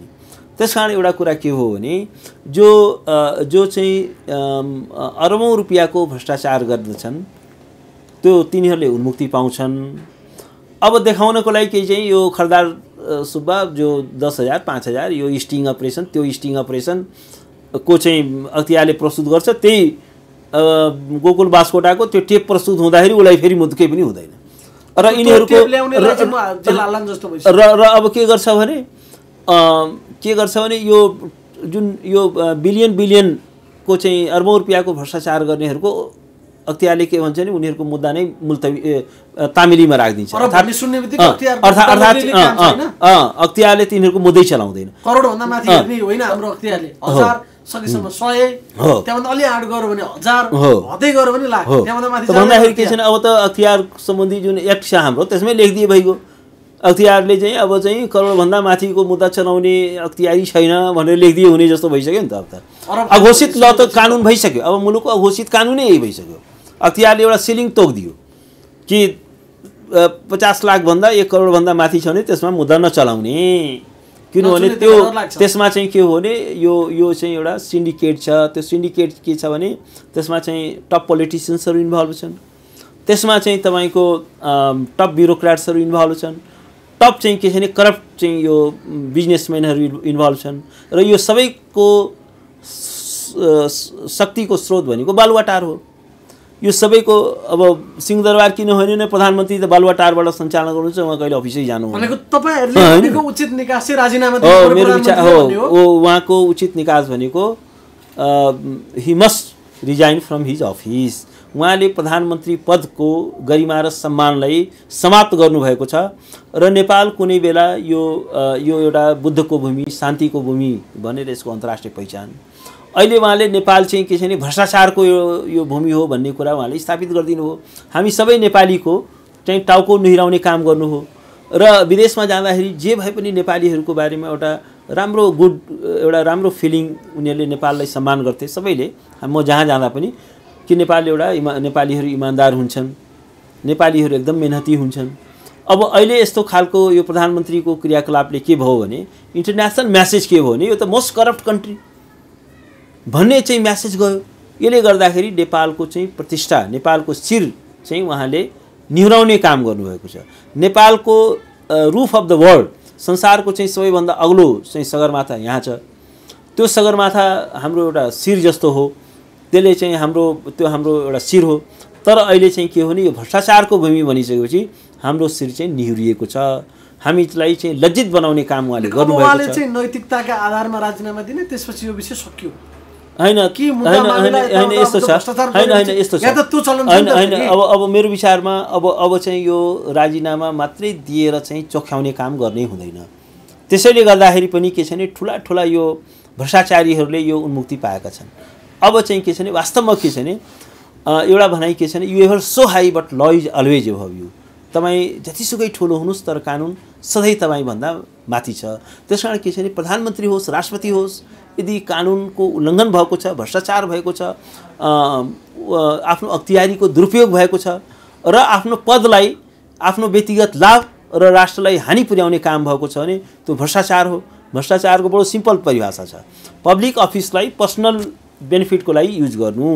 त्यस कारण एउटा कुरा के हो भने जो जो चाहिँ अरबौँ रुपियाँको भ्रष्टाचार गर्दछन् त्यो तिनीहरूले उन्मुक्ति पाउँछन् अब देखाउनको लागि केही चाहिँ यो खरदार सुब्बा जो दस हजार पाँच हजार यो स्टिङ अपरेसन त्यो स्टिङ अपरेसन को चाहिँ अख्तियारले प्रस्तुत गर्छ त्यही गोकुल बासकोटाको त्यो टेप प्रस्तुत हुँदाखेरि उसलाई फेरि मुद्कै पनि हुँदैन र यिनीहरूको र र अब के गर्छ भने के गर्छ भने यो जुन यो बिलियन बिलियनको चाहिँ अर्बौँ रुपियाँको भ्रष्टाचार गर्नेहरूको अख्तियारले के भन्छ भने उनीहरूको मुद्दा नै मुल्तवी तामिलीमा राखिदिन्छ अख्तियारले तिनीहरूको मुद्दै चलाउँदैन सकेसम्म सय त्यहाँभन्दा अलि आँट गऱ्यो भने हजार हदै गऱ्यो भने लाख त्यहाँभन्दा माथि भन्दाखेरि के छैन अब त अख्तियार सम्बन्धी जुन एक्ट छ हाम्रो त्यसमै लेखिदिए भइगयो अख्तियारले चाहिँ अब चाहिँ करोडभन्दा माथिको मुद्दा चलाउने अख्तियारी छैन भनेर लेखिदिए हुने जस्तो भइसक्यो नि त अब त अघोषित ल त कानुन भइसक्यो अब मुलुकको अघोषित कानुनै यही भइसक्यो अख्तियारले एउटा सिलिङ तोकिदियो कि पचास लाखभन्दा एक करोडभन्दा माथि छ भने त्यसमा मुद्दा नचलाउने किनभने त्यो त्यसमा चाहिँ के हो भने यो यो चाहिँ एउटा सिन्डिकेट छ त्यो सिन्डिकेट के छ भने त्यसमा चाहिँ टप पोलिटिसियन्सहरू इन्भल्भ छन् त्यसमा चाहिँ तपाईँको टप ब्युरोक्राट्सहरू इन्भल्भ छन् टप चाहिँ के छ भने करप्ट चाहिँ यो बिजनेसम्यानहरू इन्भल्भ छन् र यो सबैको शक्तिको स्रोत भनेको बालुवाटार हो यो सबैको अब सिंहदरबार किन होइन भने प्रधानमन्त्री त बालुवाटारबाट सञ्चालन गर्नुहुन्छ उहाँ कहिले अफिसै जानु उचित मेरो विचार हो उहाँको उचित निकास भनेको he must resign from his office उहाँले प्रधानमन्त्री पदको गरिमा र सम्मानलाई समाप्त गर्नुभएको छ र नेपाल कुनै बेला यो यो एउटा बुद्धको भूमि शान्तिको भूमि भनेर यसको अन्तर्राष्ट्रिय पहिचान अहिले उहाँले नेपाल चाहिँ के छ भने भ्रष्टाचारको यो यो भूमि हो भन्ने कुरा उहाँले स्थापित गरिदिनु हो हामी सबै नेपालीको चाहिँ टाउको नुहिराउने काम गर्नु हो र विदेशमा जाँदाखेरि जे भए पनि नेपालीहरूको बारेमा एउटा राम्रो गुड एउटा राम्रो फिलिङ उनीहरूले नेपाललाई सम्मान गर्थे सबैले म जहाँ जाँदा पनि कि नेपाल एउटा इमा नेपालीहरू इमान्दार हुन्छन् नेपालीहरू एकदम मेहनती हुन्छन् अब अहिले यस्तो खालको यो प्रधानमन्त्रीको क्रियाकलापले के भयो भने इन्टरनेसनल म्यासेज के भयो भने यो त मोस्ट करप्ट कन्ट्री भन्ने चाहिँ म्यासेज गयो यसले गर्दाखेरि नेपालको चाहिँ प्रतिष्ठा नेपालको शिर चाहिँ उहाँले निहुराउने काम गर्नुभएको छ नेपालको रुफ अफ द वर्ल्ड संसारको चाहिँ सबैभन्दा अग्लो चाहिँ सगरमाथा यहाँ छ त्यो सगरमाथा हाम्रो एउटा शिर जस्तो हो त्यसले चाहिँ हाम्रो त्यो हाम्रो एउटा शिर हो तर अहिले चाहिँ के हो भने यो भ्रष्टाचारको भूमि भनिसकेपछि हाम्रो शिर चाहिँ निहुरिएको छ हामीलाई चाहिँ लज्जित बनाउने काम उहाँले गर्नु उहाँले छ नैतिकताका आधारमा राजीनामा दिने त्यसपछि यो विषय सकियो होइन होइन अब अब मेरो विचारमा अब अब चाहिँ यो राजीनामा मात्रै दिएर चाहिँ चोख्याउने काम गर्ने हुँदैन त्यसैले गर्दाखेरि पनि के छ भने ठुला ठुला यो भ्रष्टाचारीहरूले यो उन्मुक्ति पाएका छन् अब चाहिँ के छ भने वास्तवमा के छ भने एउटा भनाइ के छ भने you ever so high but law is always above you तपाईँ जतिसुकै ठुलो हुनुहोस् तर कानुन सधैँ तपाईँभन्दा माथि छ त्यस कारण के छ भने प्रधानमन्त्री होस् राष्ट्रपति होस् यदि कानुनको उल्लङ्घन भएको छ भ्रष्टाचार भएको छ आफ्नो अख्तियारीको दुरुपयोग भएको छ र आफ्नो पदलाई आफ्नो व्यक्तिगत लाभ र राष्ट्रलाई हानि पुर्याउने काम भएको छ भने त्यो भ्रष्टाचार हो भ्रष्टाचारको बडो सिम्पल परिभाषा छ पब्लिक अफिसलाई पर्सनल बेनिफिटको लागि युज गर्नु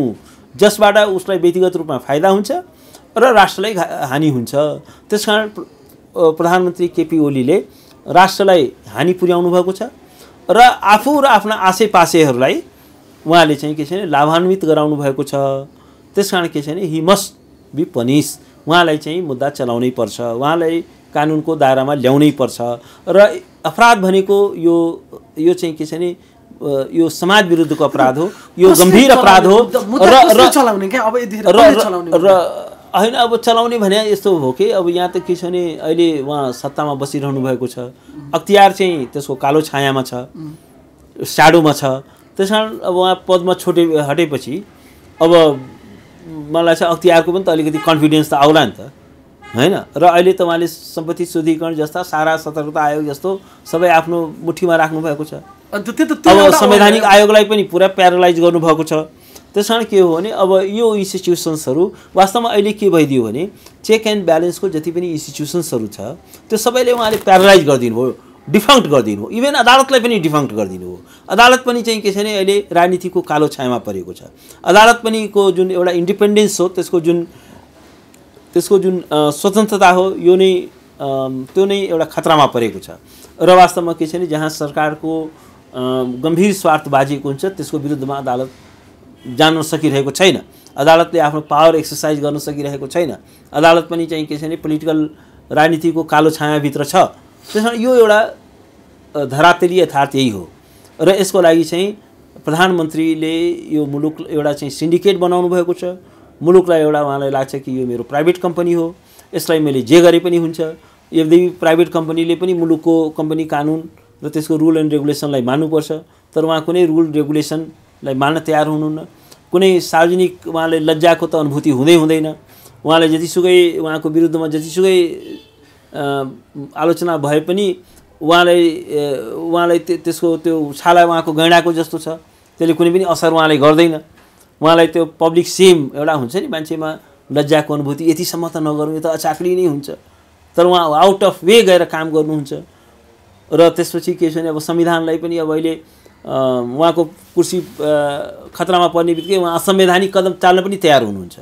जसबाट उसलाई व्यक्तिगत रूपमा फाइदा हुन्छ र राष्ट्रलाई हानि हुन्छ त्यस कारण प्रधानमन्त्री केपी ओलीले राष्ट्रलाई हानि पुर्याउनु भएको छ र आफू र आफ्ना आसेपासेहरूलाई उहाँले चाहिँ के छ भने लाभान्वित गराउनु भएको छ त्यस कारण के छ भने हि मस्ट बी पनिस उहाँलाई चाहिँ मुद्दा चलाउनै पर्छ उहाँलाई कानुनको दायरामा ल्याउनै पर्छ र अपराध भनेको यो यो चाहिँ के छ भने यो समाज विरुद्धको अपराध हो यो गम्भीर अपराध हो र होइन अब चलाउने भने यस्तो हो कि अब यहाँ त के छ भने अहिले उहाँ सत्तामा बसिरहनु भएको छ अख्तियार चाहिँ त्यसको कालो छायामा छ साडोमा छ त्यस कारण अब उहाँ पदमा छोटे हटेपछि अब मलाई चाहिँ अख्तियारको पनि त अलिकति कन्फिडेन्स त आउला नि त होइन र अहिले त उहाँले सम्पत्ति शुद्धिकरण जस्ता सारा सतर्कता आयोग जस्तो सबै आफ्नो मुठीमा राख्नुभएको छ अब संवैधानिक आयोगलाई पनि पुरा प्यारालाइज गर्नुभएको छ त्यस कारण के हो भने अब यो इन्स्टिट्युसन्सहरू वास्तवमा अहिले के भइदियो भने चेक एन्ड ब्यालेन्सको जति पनि इन्स्टिट्युसन्सहरू छ त्यो सबैले उहाँले प्यारालाइज गरिदिनु भयो डिफङ्क्ट गरिदिनु हो इभेन अदालतलाई पनि डिफङ्क्ट गरिदिनु हो अदालत पनि चाहिँ के छ भने अहिले राजनीतिको कालो छायामा परेको छ अदालत पनिको जुन एउटा इन्डिपेन्डेन्स हो त्यसको जुन त्यसको जुन स्वतन्त्रता हो यो नै त्यो नै एउटा खतरामा परेको छ र वास्तवमा के छ भने जहाँ सरकारको गम्भीर स्वार्थ स्वार्थबाजी हुन्छ त्यसको विरुद्धमा अदालत जान्न सकिरहेको छैन अदालतले आफ्नो पावर एक्सर्साइज गर्न सकिरहेको छैन अदालत पनि चाहिँ के छ भने पोलिटिकल राजनीतिको कालो छायाभित्र छ त्यसमा यो एउटा धरातली यथार्थ यही हो र यसको लागि चाहिँ प्रधानमन्त्रीले यो मुलुक एउटा चाहिँ सिन्डिकेट बनाउनु भएको छ मुलुकलाई एउटा उहाँलाई लाग्छ कि यो मेरो प्राइभेट कम्पनी हो यसलाई मैले जे गरे पनि हुन्छ यदि प्राइभेट कम्पनीले पनि मुलुकको कम्पनी कानुन र त्यसको रुल एन्ड रेगुलेसनलाई मान्नुपर्छ तर उहाँ कुनै रुल रेगुलेसन लाई मान्न तयार हुनुहुन्न कुनै सार्वजनिक उहाँले लज्जाको त अनुभूति हुँदै हुँदैन उहाँले जतिसुकै उहाँको विरुद्धमा जतिसुकै आलोचना भए पनि उहाँलाई उहाँलाई त्यसको त्यो छाला उहाँको गैँडाको जस्तो छ त्यसले कुनै पनि असर उहाँले गर्दैन उहाँलाई त्यो पब्लिक सेम एउटा हुन्छ नि मान्छेमा लज्जाको अनुभूति यतिसम्म त नगरौँ यो त अचाक्ली नै हुन्छ तर उहाँ आउट अफ वे गएर काम गर्नुहुन्छ र त्यसपछि के छ भने अब संविधानलाई पनि अब अहिले उहाँको कुर्सी खतरामा पर्ने बित्तिकै उहाँ असंवैधानिक कदम चाल्न पनि तयार हुनुहुन्छ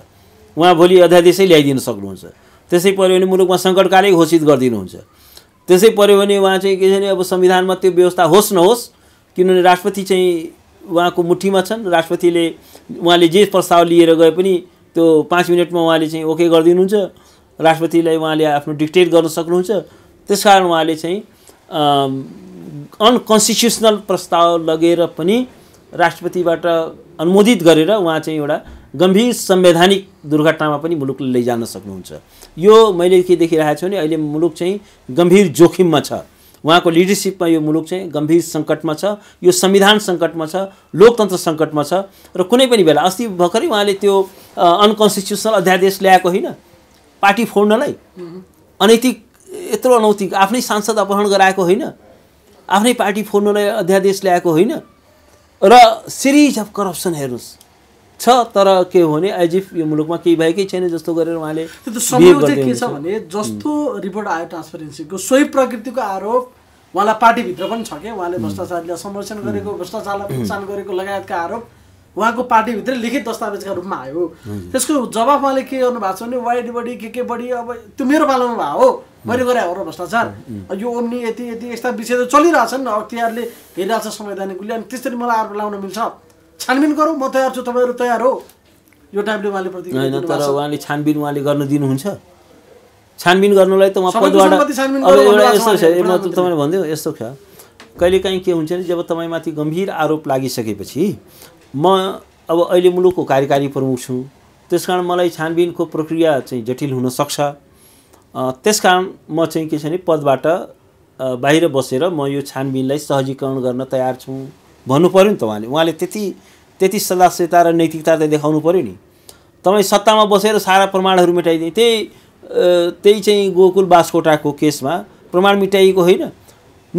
उहाँ भोलि अध्यादेशै ल्याइदिन सक्नुहुन्छ त्यसै पऱ्यो भने मुलुकमा सङ्कटकालै घोषित गरिदिनुहुन्छ त्यसै पऱ्यो भने उहाँ चाहिँ के छ भने अब संविधानमा त्यो व्यवस्था होस् नहोस् किनभने राष्ट्रपति चाहिँ उहाँको मुठीमा छन् राष्ट्रपतिले उहाँले जे प्रस्ताव लिएर गए पनि त्यो पाँच मिनटमा उहाँले चाहिँ ओके गरिदिनुहुन्छ राष्ट्रपतिलाई उहाँले आफ्नो डिक्टेट गर्न सक्नुहुन्छ त्यस कारण उहाँले चाहिँ अनकन्स्टिट्युसनल प्रस्ताव लगेर पनि राष्ट्रपतिबाट अनुमोदित गरेर उहाँ चाहिँ एउटा गम्भीर संवैधानिक दुर्घटनामा पनि मुलुकले लैजान सक्नुहुन्छ यो मैले के देखिरहेको छु भने अहिले मुलुक चाहिँ गम्भीर जोखिममा छ उहाँको लिडरसिपमा यो मुलुक चाहिँ गम्भीर सङ्कटमा छ यो संविधान सङ्कटमा छ लोकतन्त्र सङ्कटमा छ र कुनै पनि बेला अस्ति भर्खरै उहाँले त्यो अनकन्स्टिट्युसनल अध्यादेश ल्याएको होइन पार्टी फोड्नलाई अनैतिक यत्रो अनौतिक आफ्नै सांसद अपहरण गराएको होइन आफ्नै पार्टी फोड्नुलाई अध्यादेश ल्याएको होइन र सिरिज अफ करप्सन हेर्नुहोस् छ तर के हो भने आइजिफ यो मुलुकमा केही भएकै छैन जस्तो गरेर उहाँले त्यो के छ भने जस्तो रिपोर्ट आयो ट्रान्सपेरेन्सीको सोही प्रकृतिको आरोप उहाँलाई पार्टीभित्र पनि छ क्या उहाँले भ्रष्टाचारलाई संरक्षण गरेको भ्रष्टाचारलाई प्रोत्साहन गरेको लगायतका आरोप उहाँको पार्टीभित्र लिखित दस्तावेजका रूपमा आयो त्यसको जवाब उहाँले के गर्नु भएको छ भने वाइड बडी के के बडी अब त्यो मेरो पालामा भए हो मैले गरे हो र भ्रष्टाचार यो ओम्नि यति यति यस्ता विषय त चलिरहेछन् अख्तियारले हेरिरहेछ संवैधानिकले अनि त्यसरी मलाई आरोप लाउन मिल्छ छानबिन गरौँ म तयार छु तपाईँहरू तयार हो यो टाइपले उहाँले प्रति होइन तर उहाँले छानबिन उहाँले गर्न दिनुहुन्छ छानबिन गर्नुलाई त म पदबाट यस्तो छ तपाईँले भनिदियो यस्तो छ कहिलेकाहीँ के हुन्छ भने जब तपाईँमाथि गम्भीर आरोप लागिसकेपछि म अब अहिले मुलुकको कार्यकारी प्रमुख छु त्यस कारण मलाई छानबिनको प्रक्रिया चाहिँ जटिल हुनसक्छ त्यस कारण म चाहिँ के छ भने पदबाट बाहिर बसेर म यो छानबिनलाई सहजीकरण गर्न तयार छु भन्नु पऱ्यो नि त उहाँले उहाँले त्यति त्यति सदास्यता र नैतिकता त देखाउनु पऱ्यो नि तपाईँ सत्तामा बसेर सारा प्रमाणहरू मेटाइदिए त्यही त्यही चाहिँ गोकुल बासकोटाको केसमा प्रमाण मिटाइएको होइन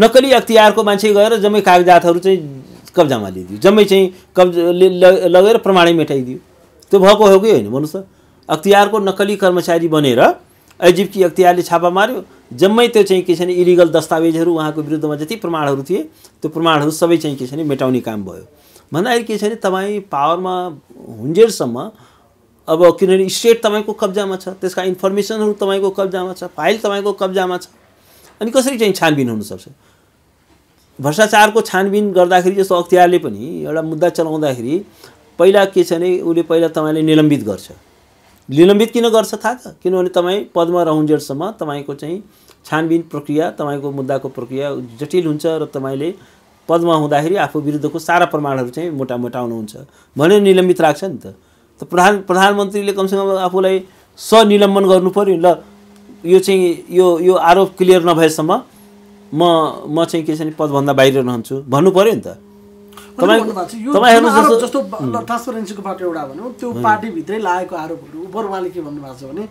नक्कली अख्तियारको मान्छे गएर जम्मै कागजातहरू चाहिँ कब्जामा लिइदियो जम्मै चाहिँ कब्जा लगेर प्रमाणै मेटाइदियो त्यो भएको हो कि होइन भन्नुहोस् त अख्तियारको नक्कली कर्मचारी बनेर एजिप्टी अख्तियारले छापा मार्यो जम्मै त्यो चाहिँ के छ भने इलिगल दस्तावेजहरू उहाँको विरुद्धमा जति प्रमाणहरू थिए त्यो प्रमाणहरू सबै चाहिँ के छ भने मेटाउने काम भयो भन्दाखेरि के छ भने तपाईँ पावरमा हुन्जेलसम्म अब किनभने स्टेट तपाईँको कब्जामा छ त्यसका इन्फर्मेसनहरू तपाईँको कब्जामा छ फाइल तपाईँको कब्जामा छ अनि कसरी चाहिँ छानबिन हुनसक्छ भ्रष्टाचारको छानबिन गर्दाखेरि जस्तो अख्तियारले पनि एउटा मुद्दा चलाउँदाखेरि पहिला के छ भने उसले पहिला तपाईँले निलम्बित गर्छ निलम्बित किन गर्छ थाहा छ किनभने तपाईँ पदमा रहन्जेलसम्म तपाईँको चाहिँ छानबिन प्रक्रिया तपाईँको मुद्दाको प्रक्रिया जटिल हुन्छ र तपाईँले पदमा हुँदाखेरि आफू विरुद्धको सारा प्रमाणहरू चाहिँ मोटा मोटाउनुहुन्छ भने निलम्बित राख्छ नि त त प्रधान प्रधानमन्त्रीले कमसेकम आफूलाई स निलम्बन गर्नु पऱ्यो ल यो चाहिँ यो यो आरोप क्लियर नभएसम्म म म चाहिँ के छ नि पदभन्दा बाहिर रहन्छु भन्नु पऱ्यो नि त जस्तो ट्रान्सपरेन्सीको बाटो एउटा भनौँ त्यो पार्टीभित्रै लागेको आरोपहरू उपर उहाँले के भन्नुभएको छ भने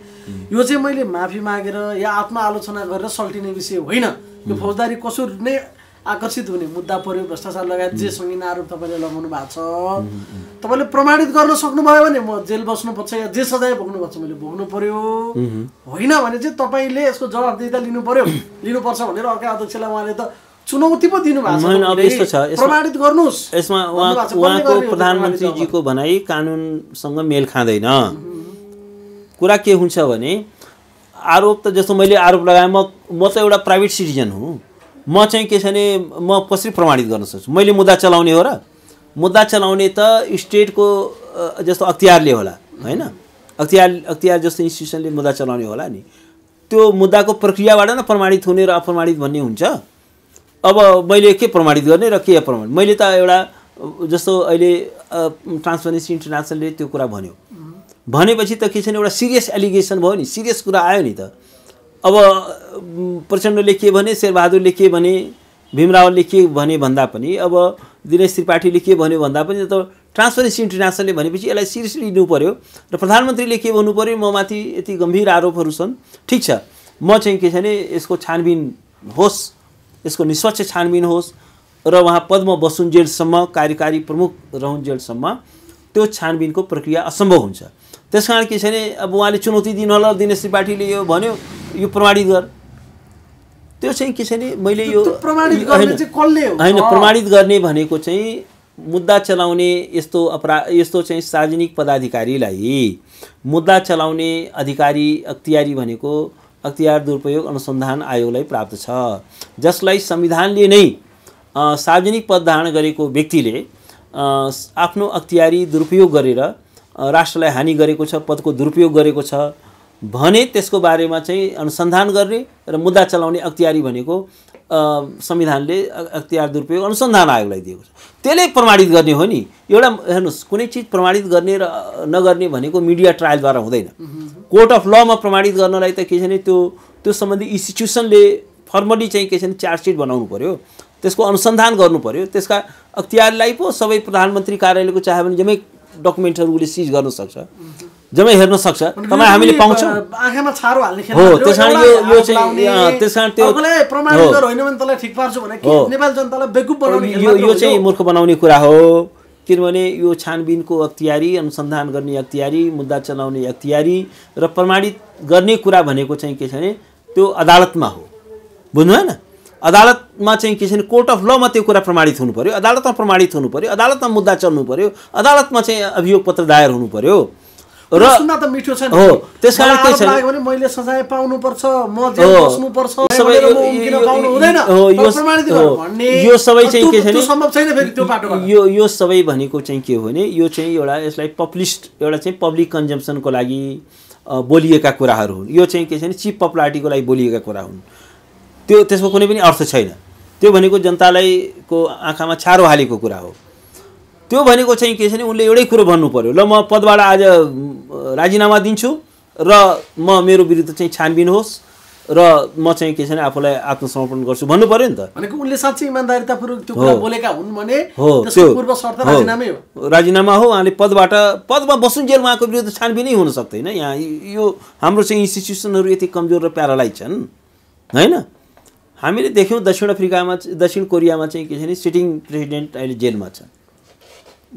यो चाहिँ मैले माफी मागेर या आत्मआलोचना गरेर सल्टिने विषय होइन यो फौजदारी कसुर नै आकर्षित हुने मुद्दा पऱ्यो भ्रष्टाचार लगायत जे सङ्गीन आरोप तपाईँले लगाउनु भएको छ तपाईँले प्रमाणित गर्न सक्नुभयो भने म जेल बस्नुपर्छ या जे सजाय भोग्नुपर्छ मैले भोग्नु पर्यो होइन भने चाहिँ तपाईँले यसको जवाबदेता लिनु पऱ्यो लिनुपर्छ भनेर अर्कै अध्यक्षलाई उहाँले त चुनौती पो दिनु भएको छ प्रमाणित गर्नुहोस् यसमा उहाँको प्रधानमन्त्रीजीको भनाइ कानुनसँग मेल खाँदैन कुरा के हुन्छ भने आरोप त जस्तो मैले आरोप लगाएँ म म त एउटा प्राइभेट सिटिजन हुँ म चाहिँ के छ भने म कसरी प्रमाणित गर्न सक्छु मैले मुद्दा चलाउने हो र मुद्दा चलाउने त स्टेटको जस्तो अख्तियारले होला होइन अख्तियार अख्तियार जस्तो इन्स्टिट्युसनले मुद्दा चलाउने होला नि त्यो मुद्दाको प्रक्रियाबाट नै प्रमाणित हुने र अप्रमाणित भन्ने हुन्छ अब मैले के प्रमाणित गर्ने र के अप्रमाणित मैले त एउटा जस्तो अहिले ट्रान्सपरेन्सी इन्टरनेसनलले त्यो कुरा भन्यो भनेपछि त के छ भने एउटा सिरियस एलिगेसन भयो नि सिरियस कुरा आयो नि त अब प्रचण्डले के भने शेरबहादुरले के भने भीमरावलले के भने भन्दा पनि अब दिनेश त्रिपाठीले के भन्यो भन्दा पनि त ट्रान्सपरेन्सी इन्टरनेसनलले भनेपछि यसलाई सिरियसली लिनु पऱ्यो र प्रधानमन्त्रीले के भन्नु पऱ्यो म माथि यति गम्भीर आरोपहरू छन् ठिक छ म चाहिँ के छ भने यसको छानबिन होस् यसको निष्पक्ष छानबिन होस् र उहाँ पद्म बसुन्जेलसम्म कार्यकारी प्रमुख रहन्जेलसम्म त्यो छानबिनको प्रक्रिया असम्भव हुन्छ त्यस कारण के छ भने अब उहाँले चुनौती दिनु होला दिनेश त्रिपाठीले यो भन्यो यो प्रमाणित गर त्यो चाहिँ के छ भने मैले यो होइन प्रमाणित गर्ने भनेको चाहिँ मुद्दा चलाउने यस्तो अपरा यस्तो चाहिँ सार्वजनिक पदाधिकारीलाई मुद्दा चलाउने अधिकारी अख्तियारी भनेको अख्तियार दुरुपयोग अनुसन्धान आयोगलाई प्राप्त छ जसलाई संविधानले नै सार्वजनिक पद धारण गरेको व्यक्तिले आफ्नो अख्तियारी दुरुपयोग गरेर राष्ट्रलाई हानि गरेको छ पदको दुरुपयोग गरेको छ भने त्यसको बारेमा चाहिँ अनुसन्धान गर्ने र मुद्दा चलाउने अख्तियारी भनेको संविधानले अख्तियार दुरुपयोग अनुसन्धान आयोगलाई दिएको छ त्यसले प्रमाणित गर्ने हो नि एउटा हेर्नुहोस् कुनै चिज प्रमाणित गर्ने र नगर्ने भनेको मिडिया ट्रायलद्वारा हुँदैन कोर्ट अफ लमा प्रमाणित गर्नलाई त के छ भने त्यो त्यो सम्बन्धी इन्स्टिट्युसनले फर्मली चाहिँ के छ भने चार्जसिट बनाउनु पऱ्यो त्यसको अनुसन्धान गर्नु त्यसका अख्तियारलाई पो सबै प्रधानमन्त्री कार्यालयको चाह्यो भने जम्मै डकुमेन्टहरू उसले सिज गर्न सक्छ जम्मै हेर्न सक्छ तपाईँ हामीले पाउँछौँ हो त्यस कारण यो यो चाहिँ त्यस कारण त्यो यो चाहिँ मूर्ख बनाउने कुरा हो किनभने यो छानबिनको अख्तियारी अनुसन्धान गर्ने अख्तियारी मुद्दा चलाउने अख्तियारी र प्रमाणित गर्ने कुरा भनेको चाहिँ के छ भने त्यो अदालतमा हो बुझ्नु भएन अदालतमा चाहिँ के छ भने कोर्ट अफ लमा त्यो कुरा प्रमाणित हुनु पऱ्यो अदालतमा प्रमाणित हुनु पऱ्यो अदालतमा मुद्दा चल्नु पऱ्यो अदालतमा चाहिँ अभियोग पत्र दायर हुनु पऱ्यो र त मिठो छ हो त्यस के छ मैले सजाय पाउनुपर्छ म बस्नुपर्छ सबै यो सबै चाहिँ के छ सम्भव छैन फेरि त्यो बाटो यो यो सबै भनेको चाहिँ के हो भने यो चाहिँ एउटा यसलाई पब्लिस्ड एउटा चाहिँ पब्लिक कन्जम्सनको लागि बोलिएका कुराहरू हुन् यो चाहिँ के छ भने चिप पपुलारिटीको लागि बोलिएका कुरा हुन् त्यो त्यसको कुनै पनि अर्थ छैन त्यो भनेको जनतालाई को आँखामा छारो हालेको कुरा हो त्यो भनेको चाहिँ के छ भने उनले एउटै कुरो भन्नु पऱ्यो ल म पदबाट आज राजीनामा दिन्छु र म मेरो विरुद्ध चाहिँ छानबिन होस् र म चाहिँ के छ भने आफूलाई आत्मसमर्पण गर्छु भन्नु पऱ्यो नि त भनेको उनले साँच्चै इमान्दारितापूर्वक त्यो कुरा बोलेका हुन् भने हो त्यो पूर्व शर्त राजीनामै हो राजीनामा हो उहाँले पदबाट पदमा बसुन्जेल उहाँको विरुद्ध छानबिनै हुन सक्दैन यहाँ यो हाम्रो चाहिँ इन्स्टिट्युसनहरू यति कमजोर र प्यारालाइज छन् होइन हामीले देख्यौँ दक्षिण अफ्रिकामा दक्षिण कोरियामा चाहिँ के छ भने सिटिङ प्रेसिडेन्ट अहिले जेलमा छ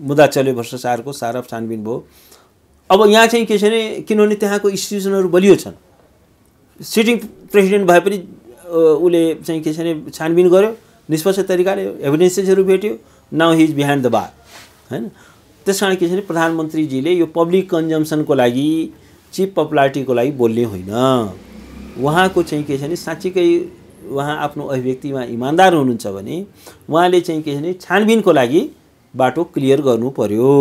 मुदा चल्यो भ्रष्टाचारको सारफ छानबिन भयो अब यहाँ चाहिँ के छ भने किनभने त्यहाँको इन्स्टिट्युसनहरू बलियो छन् सिटिङ प्रेसिडेन्ट भए पनि उसले चाहिँ के छ भने छानबिन गर्यो निष्पक्ष तरिकाले एभिडेन्सेसहरू भेट्यो now he is behind the bar होइन त्यस कारण के छ भने प्रधानमन्त्रीजीले यो पब्लिक कन्जम्सनको लागि चिप पपुलारिटीको लागि बोल्ने होइन उहाँको चाहिँ के छ भने साँच्चीकै उहाँ आफ्नो अभिव्यक्तिमा इमान्दार हुनुहुन्छ भने उहाँले चाहिँ के छ भने छानबिनको लागि बाटो क्लियर गर्नु पर्यो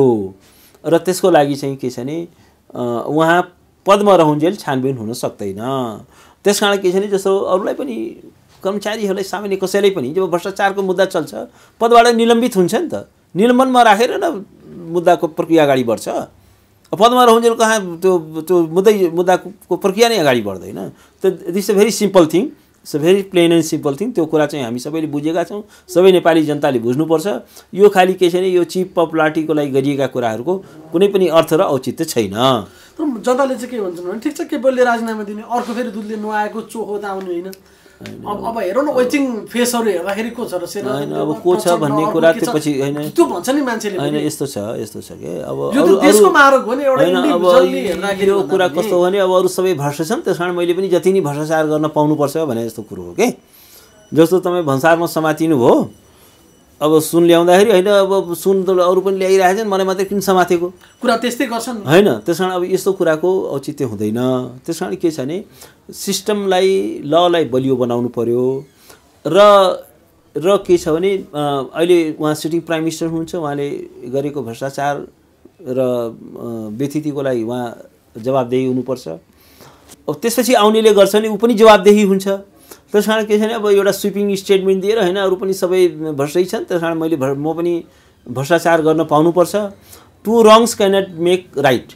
र त्यसको लागि चाहिँ के छ भने उहाँ पदमा रहन्जेल छानबिन हुन सक्दैन त्यस कारण के छ भने जस्तो अरूलाई पनि कर्मचारीहरूलाई सामान्य कसैलाई पनि जब भ्रष्टाचारको मुद्दा चल्छ पदबाट निलम्बित हुन्छ नि त निलम्बनमा राखेर न मुद्दाको प्रक्रिया अगाडि बढ्छ पदमा रहन्जेल कहाँ त्यो त्यो मुद्दै मुद्दाको प्रक्रिया नै अगाडि बढ्दैन त this a very simple thing it's a very plain and simple thing त्यो कुरा चाहिँ हामी सबैले बुझेका छौँ सबै नेपाली जनताले बुझ्नुपर्छ यो खालि के छैन यो चिप पपुलार्टीको लागि गरिएका कुराहरूको कुनै पनि अर्थ र औचित्य छैन तर जनताले चाहिँ के भन्छन् भने ठिक छ के बोलले राजीनामा दिने अर्को फेरि दुधले नुहाएको चोखो त आउनु होइन अब अब हेरौँ न वेटिङ फेसहरू हेर्दाखेरि को छ र होइन अब को छ भन्ने कुरा त्यो पछि होइन त्यो भन्छ नि मान्छेले होइन यस्तो छ यस्तो छ कि अब मारक हो नि होइन अब यो कुरा कस्तो हो भने अब अरू सबै भ्रष्ट छन् त्यस कारण मैले पनि जति नै भ्रष्टाचार गर्न पाउनुपर्छ भने जस्तो कुरो हो कि जस्तो तपाईँ भन्सारमा समातिनु समातिनुभयो अब सुन ल्याउँदाखेरि होइन अब सुन त अरू पनि ल्याइरहेछन् मलाई मात्रै किन समातेको कुरा त्यस्तै गर्छन् होइन त्यस कारण अब यस्तो कुराको औचित्य हुँदैन त्यस कारण के छ भने सिस्टमलाई ललाई बलियो बनाउनु पर्यो र र के छ भने अहिले उहाँ सिटिङ प्राइम मिनिस्टर हुनुहुन्छ उहाँले गरेको भ्रष्टाचार र व्यथितिको लागि उहाँ जवाबदेही हुनुपर्छ अब त्यसपछि आउनेले गर्छ नि ऊ पनि जवाबदेही हुन्छ त्यस कारण के छैन अब एउटा स्विपिङ स्टेटमेन्ट दिएर होइन अरू पनि सबै भर्सै छन् त्यस कारण मैले म पनि भ्रष्टाचार गर्न पाउनुपर्छ two wrongs cannot make right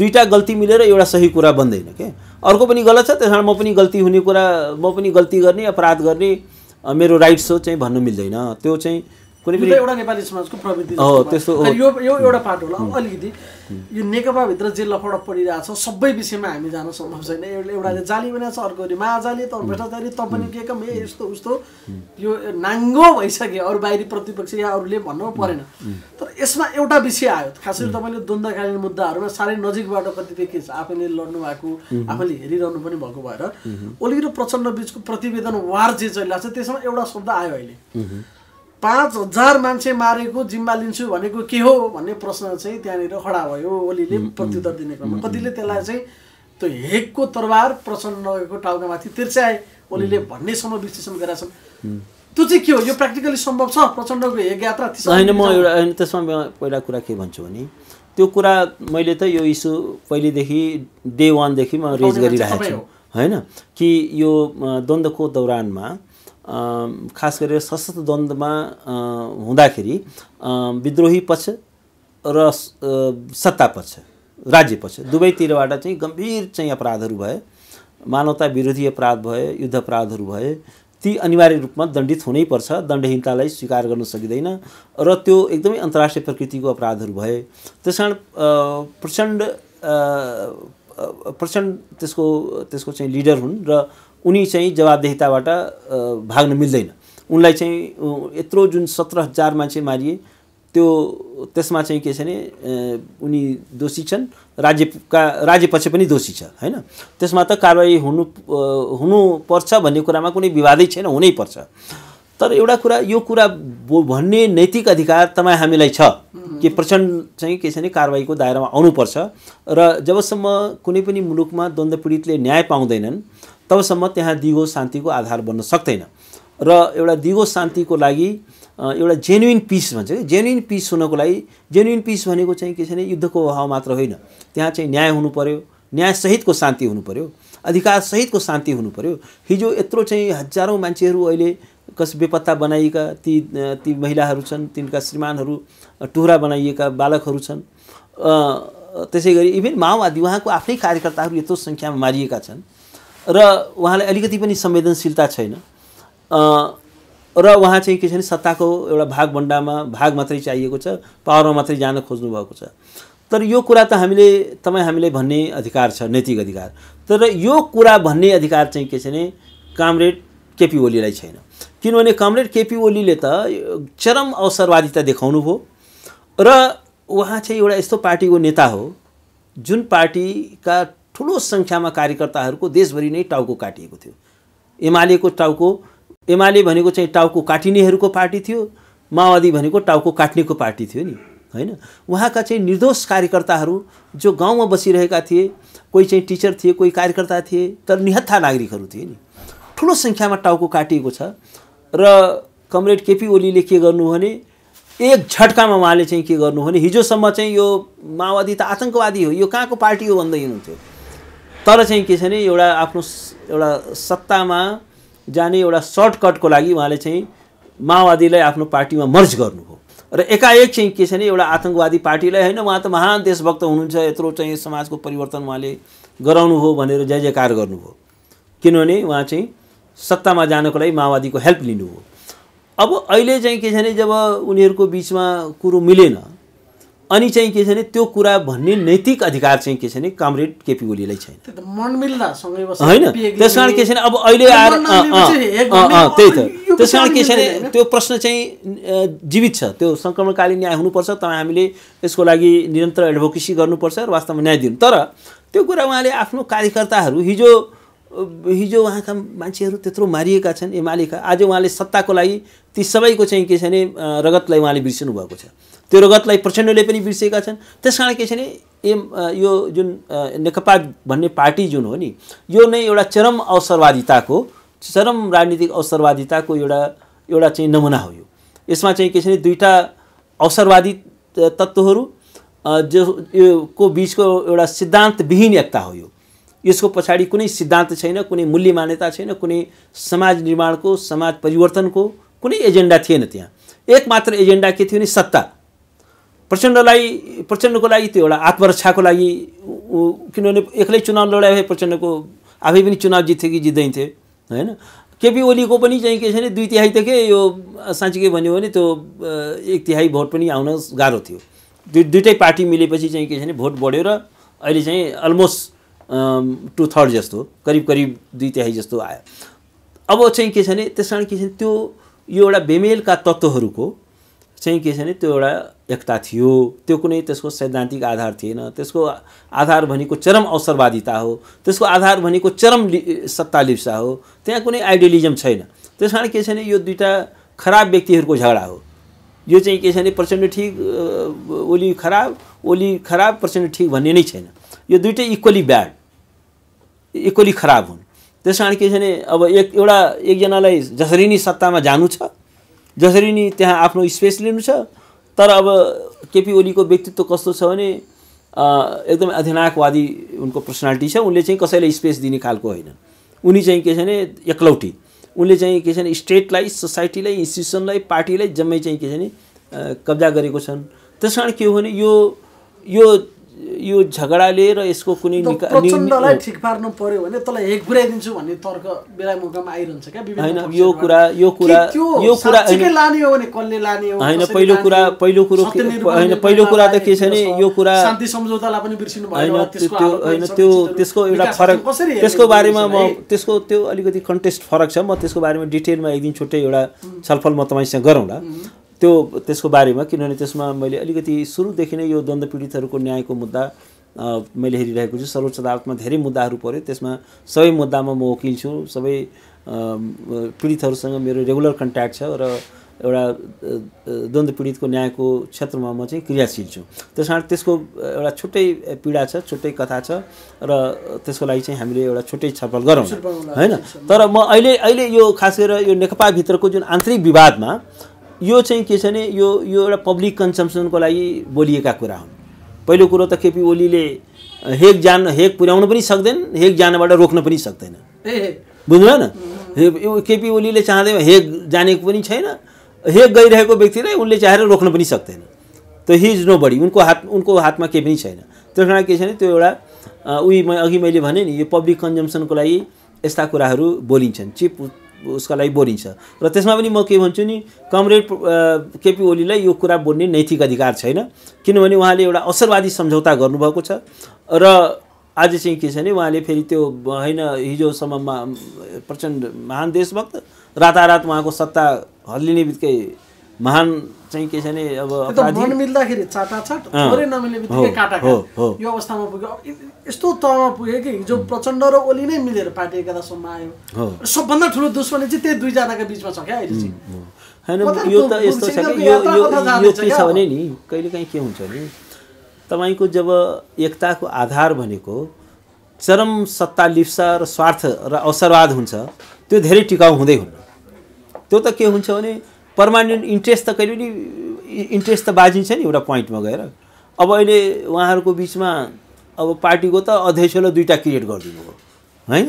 दुईवटा गल्ती मिलेर एउटा सही कुरा बन्दैन के अर्को पनि गलत छ त्यस कारण म पनि गल्ती हुने कुरा म पनि गल्ती गर्ने अपराध गर्ने मेरो राइट्स हो चाहिँ भन्नु मिल्दैन त्यो चाहिँ कुनै पनि एउटा नेपाली समाजको प्रवृत्ति हो त्यस्तो यो यो एउटा पार्ट होला अब अलिकति यो नेकपाभित्र जे लफडप परिरहेको छ सबै विषयमा हामी जान सम्भव छैन एउटा जाली बनाएको छ अर्को महाजाली त भ्रष्टाचारी त पनि के कम ए यस्तो उस्तो यो नाङ्गो भइसक्यो अरू बाहिरी प्रतिपक्ष या अरूले भन्नु परेन तर यसमा एउटा विषय आयो खास गरी तपाईँले द्वन्द्वकालीन मुद्दाहरूमा साह्रै नजिकबाट कति के छ आफैले लड्नु भएको आफैले हेरिरहनु पनि भएको भएर ओली प्रचण्ड बिचको प्रतिवेदन वार जे चलिरहेको छ त्यसमा एउटा शब्द आयो अहिले पाँच हजार मान्छे मारेको जिम्मा लिन्छु भनेको के हो भन्ने प्रश्न चाहिँ त्यहाँनिर खडा भयो ओलीले प्रत्युत्तर दिने क्रममा कतिले त्यसलाई चाहिँ त्यो हेकको तरबार प्रचण्ड नगएको टाउकामाथि तिर्स्याए ओलीले भन्नेसम्म विश्लेषण गरेका छन् त्यो चाहिँ के हो यो प्र्याक्टिकली सम्भव छ प्रचण्डको हेक यात्रा होइन म एउटा होइन त्यसमा पहिला कुरा के भन्छु भने त्यो कुरा मैले त यो इस्यु पहिलेदेखि डे वानदेखि म रेज गरिरहेको छु होइन कि यो द्वन्द्वको दौरानमा खास गरेर सशस्त्र द्वन्द्वमा हुँदाखेरि विद्रोही पक्ष र सत्ता पक्ष राज्य पक्ष दुवैतिरबाट चाहिँ गम्भीर चाहिँ अपराधहरू भए मानवता विरोधी अपराध भए युद्ध अपराधहरू भए ती अनिवार्य रूपमा दण्डित हुनैपर्छ दण्डहीनतालाई स्वीकार गर्न सकिँदैन र त्यो एकदमै अन्तर्राष्ट्रिय प्रकृतिको अपराधहरू भए त्यस कारण प्रचण्ड प्रचण्ड त्यसको त्यसको चाहिँ लिडर हुन् र उनी चाहिँ जवाबदेहिताबाट भाग्न मिल्दैन उनलाई चाहिँ यत्रो जुन सत्र हजार मान्छे मारिए त्यो त्यसमा चाहिँ के छ भने उनी दोषी छन् राज्यका राज्यपक्ष पनि दोषी छ होइन त्यसमा त कारवाही हुनु हुनुपर्छ भन्ने कुरामा कुनै विवादै छैन हुनैपर्छ तर एउटा कुरा यो कुरा भन्ने नैतिक अधिकार तपाईँ हामीलाई छ कि प्रचण्ड चाहिँ के छ भने कारवाहीको दायरामा आउनुपर्छ र जबसम्म कुनै पनि मुलुकमा द्वन्द्व पीडितले न्याय पाउँदैनन् तबसम्म त्यहाँ दिगो शान्तिको आधार बन्न सक्दैन र एउटा दिगो शान्तिको लागि एउटा जेन्युन पिस भन्छ कि जेन्युन पिस हुनको लागि जेन्युन पिस भनेको चाहिँ के छ भने युद्धको अभाव मात्र होइन त्यहाँ चाहिँ न्याय हुनु पऱ्यो न्यायसहितको शान्ति हुनु पऱ्यो अधिकारसहितको शान्ति हुनु पऱ्यो हिजो यत्रो चाहिँ हजारौँ मान्छेहरू अहिले कस बेपत्ता बनाइएका ती ती महिलाहरू छन् तिनका श्रीमानहरू टुरा बनाइएका बालकहरू छन् त्यसै गरी इभेन माओवादी उहाँको आफ्नै कार्यकर्ताहरू यत्रो सङ्ख्यामा मारिएका छन् र उहाँलाई अलिकति पनि संवेदनशीलता छैन र उहाँ चाहिँ के छ भने सत्ताको एउटा भागभन्डामा भाग मात्रै चाहिएको छ पावरमा मात्रै जान खोज्नुभएको छ तर यो कुरा त हामीले तपाईँ हामीले भन्ने अधिकार छ नैतिक अधिकार तर यो कुरा भन्ने अधिकार चाहिँ के छ भने कामरेड केपी ओलीलाई छैन किनभने कामरेड केपी ओलीले त चरम अवसरवादिता देखाउनु भयो र उहाँ चाहिँ एउटा यस्तो पार्टीको नेता हो जुन पार्टीका ठुलो सङ्ख्यामा कार्यकर्ताहरूको देशभरि नै टाउको काटिएको थियो एमालेको टाउको एमाले भनेको चाहिँ टाउको काटिनेहरूको पार्टी थियो माओवादी भनेको टाउको काट्नेको पार्टी थियो नि होइन उहाँका चाहिँ निर्दोष कार्यकर्ताहरू जो गाउँमा बसिरहेका थिए कोही चाहिँ टिचर थिए कोही कार्यकर्ता थिए तर निहत्था नागरिकहरू थिए नि ठुलो सङ्ख्यामा टाउको काटिएको छ र कमरेड केपी ओलीले के गर्नु भने एक झट्कामा उहाँले चाहिँ के गर्नु भने हिजोसम्म चाहिँ यो माओवादी त आतङ्कवादी हो यो कहाँको पार्टी हो भन्दै हुनुहुन्थ्यो तर चाहिँ के छ भने एउटा आफ्नो एउटा सत्तामा जाने एउटा सर्टकटको लागि उहाँले चाहिँ माओवादीलाई आफ्नो पार्टीमा मर्ज गर्नु हो र एकाएक चाहिँ के छ भने एउटा आतङ्कवादी पार्टीलाई होइन उहाँ त महान देशभक्त हुनुहुन्छ यत्रो चाहिँ समाजको परिवर्तन उहाँले गराउनु हो भनेर जय जयकार गर्नुभयो किनभने उहाँ चाहिँ सत्तामा जानको लागि माओवादीको हेल्प लिनुभयो अब अहिले चाहिँ के छ भने जब उनीहरूको बिचमा कुरो मिलेन अनि चाहिँ के छ भने त्यो कुरा भन्ने नैतिक अधिकार चाहिँ के छ भने कामरेड केपी ओलीलाई छैन होइन त्यस कारण के छ भने अब अहिले आएर त्यही त त्यस कारण के छ भने त्यो प्रश्न चाहिँ जीवित छ त्यो सङ्क्रमणकालीन न्याय हुनुपर्छ त हामीले यसको लागि निरन्तर एडभोकेसी गर्नुपर्छ र वास्तवमा न्याय दिनु तर त्यो कुरा उहाँले आफ्नो कार्यकर्ताहरू हिजो हिजो उहाँका मान्छेहरू त्यत्रो मारिएका छन् एमालेका आज उहाँले सत्ताको लागि ती सबैको चाहिँ के छ भने रगतलाई उहाँले बिर्सिनु भएको छ त्यो रगतलाई प्रचण्डले पनि बिर्सेका छन् त्यस कारण के छ भने एम यो जुन नेकपा भन्ने पार्टी जुन हो नि यो नै एउटा चरम अवसरवादिताको चरम राजनीतिक अवसरवादिताको एउटा एउटा चाहिँ नमुना हो यो यसमा चाहिँ के छ भने दुईवटा अवसरवादी तत्त्वहरू जो यो को बिचको एउटा सिद्धान्तविहीन एकता हो यो यसको पछाडि कुनै सिद्धान्त छैन कुनै मूल्य मान्यता छैन कुनै समाज निर्माणको समाज परिवर्तनको कुनै एजेन्डा थिएन त्यहाँ एकमात्र एजेन्डा के थियो भने सत्ता प्रचण्डलाई प्रचण्डको लागि त्यो एउटा आत्मरक्षाको लागि किनभने एक्लै चुनाव लडायो भए प्रचण्डको आफै पनि चुनाव जित्थ्यो कि जित्दैन्थे होइन केपी ओलीको पनि चाहिँ के छ भने दुई तिहाई त के यो के भन्यो भने त्यो एक तिहाई भोट पनि आउन गाह्रो थियो दुई दुइटै पार्टी मिलेपछि चाहिँ के छ भने भोट बढ्यो र अहिले चाहिँ अलमोस्ट टु थर्ड जस्तो करिब करिब दुई तिहाई जस्तो आयो अब चाहिँ के छ भने त्यस कारण के छ भने त्यो यो एउटा बेमेलका तत्त्वहरूको चाहिँ के छ भने त्यो एउटा एकता थियो त्यो कुनै त्यसको सैद्धान्तिक आधार थिएन त्यसको आधार भनेको चरम अवसरवादिता हो त्यसको आधार भनेको चरम सत्ता लिप्सा हो त्यहाँ कुनै आइडियलिजम छैन त्यस कारण के छ भने यो दुईवटा खराब व्यक्तिहरूको झगडा हो यो चाहिँ के छ भने प्रचण्ड ठिक ओली खराब ओली खराब प्रचण्ड ठिक भन्ने नै छैन यो दुइटै इक्वली ब्याड इक्वली खराब हुन् त्यस कारण के छ भने अब एक एउटा एकजनालाई जसरी नै सत्तामा जानु छ जसरी नि त्यहाँ आफ्नो स्पेस लिनु छ तर अब केपी ओलीको व्यक्तित्व कस्तो छ भने एकदम अधिनायकवादी उनको पर्सनालिटी छ उनले चाहिँ कसैलाई स्पेस दिने खालको होइन उनी चाहिँ के छ भने एकलौटी उनले चाहिँ के छ भने स्टेटलाई सोसाइटीलाई इन्स्टिट्युसनलाई पार्टीलाई जम्मै चाहिँ के छ भने कब्जा गरेको छन् त्यस कारण के हो भने यो यो यो झगडाले र यसको कुनै प्रचण्डलाई ठिक पार्नु पर्यो भने तँलाई हेक पुऱ्याइदिन्छु भन्ने तर्क बेला मौकामा आइरहन्छ क्या होइन यो कुरा यो कुरा यो कुरा लाने हो भने कसले लाने हो होइन पहिलो कुरा पहिलो कुरो होइन पहिलो कुरा त के छ भने यो कुरा शान्ति सम्झौतालाई पनि बिर्सिनु भएन त्यो होइन त्यो त्यसको एउटा फरक त्यसको बारेमा म त्यसको त्यो अलिकति कन्टेस्ट फरक छ म त्यसको बारेमा डिटेलमा एक दिन छुट्टै एउटा छलफल म तपाईँसँग गरौँला त्यो त्यसको बारेमा किनभने त्यसमा मैले अलिकति सुरुदेखि नै यो द्वन्द पीडितहरूको न्यायको मुद्दा मैले हेरिरहेको छु सर्वोच्च अदालतमा धेरै मुद्दाहरू पऱ्यो त्यसमा सबै मुद्दामा म वकिल छु सबै पीडितहरूसँग मेरो रेगुलर कन्ट्याक्ट छ र एउटा द्वन्द्व पीडितको न्यायको क्षेत्रमा म चाहिँ क्रियाशील छु त्यस कारण त्यसको एउटा छुट्टै पीडा छ छुट्टै कथा छ र त्यसको लागि चाहिँ हामीले एउटा छुट्टै छलफल गरौँ होइन तर म अहिले अहिले यो खास गरेर यो नेकपाभित्रको जुन आन्तरिक विवादमा यो चाहिँ के छ भने यो यो एउटा पब्लिक कन्जम्सनको लागि बोलिएका कुरा हुन् पहिलो कुरो त केपी ओलीले हेक जान हेक पुर्याउन पनि सक्दैन हेक जानबाट रोक्न पनि सक्दैन बुझ्नुभयो न केपी ओलीले चाहँदै हेक जानेको पनि छैन हेक गइरहेको व्यक्तिलाई उनले चाहेर रोक्न पनि सक्दैन त हि इज नो बडी उनको हात उनको हातमा केही पनि छैन त्यस कारण के छ भने त्यो एउटा उही अघि मैले भने नि यो पब्लिक कन्जम्सनको लागि यस्ता कुराहरू बोलिन्छन् चिप उसका लागि बोलिन्छ र त्यसमा पनि म के भन्छु नि कमरेड केपी ओलीलाई यो कुरा बोल्ने नैतिक अधिकार छैन किनभने उहाँले एउटा असरवादी सम्झौता गर्नुभएको छ र आज चाहिँ के छ भने उहाँले फेरि त्यो होइन हिजोसम्ममा प्रचण्ड महान देशभक्त रातारात उहाँको सत्ता हल्लिने बित्तिकै महान चाहिँ के छ भने अब मन मिल्दाखेरि चाटाचाट थोरै नमिल्ने बित्तिकै काटा यो अवस्थामा पुग्यो यस्तो तहमा पुग्यो कि हिजो प्रचण्ड र ओली नै मिलेर पार्टी एकतासम्म आयो सबभन्दा ठुलो दुश्मनी चाहिँ त्यही दुईजनाको बिचमा छ क्या अहिले चाहिँ होइन यो त यस्तो छ कि यो यो के छ भने नि कहिलेकाहीँ के हुन्छ भने तपाईँको जब एकताको आधार भनेको चरम सत्ता लिप्सा र स्वार्थ र अवसरवाद हुन्छ त्यो धेरै टिकाउ हुँदै हुन्न त्यो त के हुन्छ भने पर्मानेन्ट इन्ट्रेस्ट त कहिले पनि इन्ट्रेस्ट त बाजिन्छ नि एउटा पोइन्टमा गएर अब अहिले उहाँहरूको बिचमा अब पार्टीको त अध्यक्षलाई दुईवटा क्रिएट गरिदिनु हो होइन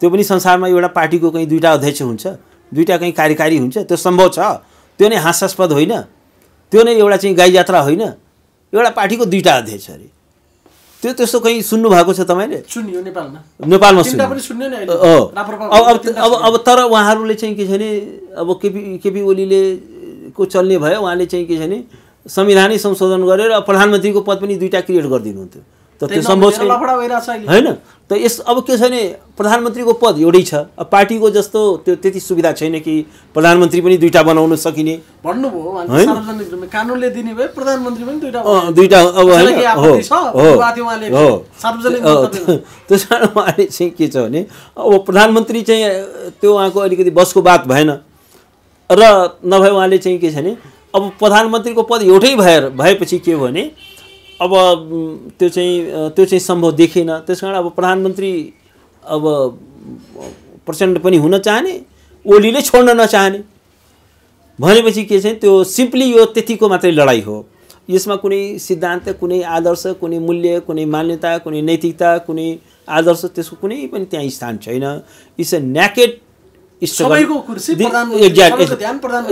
त्यो पनि संसारमा एउटा पार्टीको कहीँ दुइटा अध्यक्ष हुन्छ दुईवटा कहीँ कार्यकारी हुन्छ त्यो सम्भव छ त्यो नै हास्यास्पद होइन त्यो नै एउटा चाहिँ गाई यात्रा होइन एउटा पार्टीको दुईवटा अध्यक्ष अरे त्यो त्यस्तो कहीँ सुन्नु भएको छ तपाईँले सुन्यो नेपालमा नेपालमा अब अब तर उहाँहरूले चाहिँ के छ भने अब केपी केपी ओलीले को चल्ने भयो उहाँले चाहिँ के छ भने संविधानै संशोधन गरेर प्रधानमन्त्रीको पद पनि दुईवटा क्रिएट गरिदिनुहुन्थ्यो त्यो सम्भव छैन होइन त यस अब के छ भने प्रधानमन्त्रीको पद एउटै छ अब पार्टीको जस्तो त्यो त्यति सुविधा छैन कि प्रधानमन्त्री पनि दुईवटा बनाउन सकिने भन्नुभयो कानुनले दिने भए प्रधानमन्त्री पनि दुईवटा अब होइन हो त्यस कारण उहाँले चाहिँ के छ भने अब प्रधानमन्त्री चाहिँ त्यो उहाँको अलिकति बसको बात भएन र नभए उहाँले चाहिँ के छ भने अब प्रधानमन्त्रीको पद एउटै भएर भएपछि के हो भने अब त्यो चाहिँ त्यो चाहिँ सम्भव देखेन त्यस कारण अब प्रधानमन्त्री अब प्रचण्ड पनि हुन चाहने ओलीले छोड्न नचाहने भनेपछि के चाहिँ त्यो सिम्पली यो त्यतिको मात्रै लडाइँ हो यसमा कुनै सिद्धान्त कुनै आदर्श कुनै मूल्य कुनै मान्यता कुनै नैतिकता कुनै आदर्श त्यसको कुनै पनि त्यहाँ स्थान छैन इट्स अ न्याकेट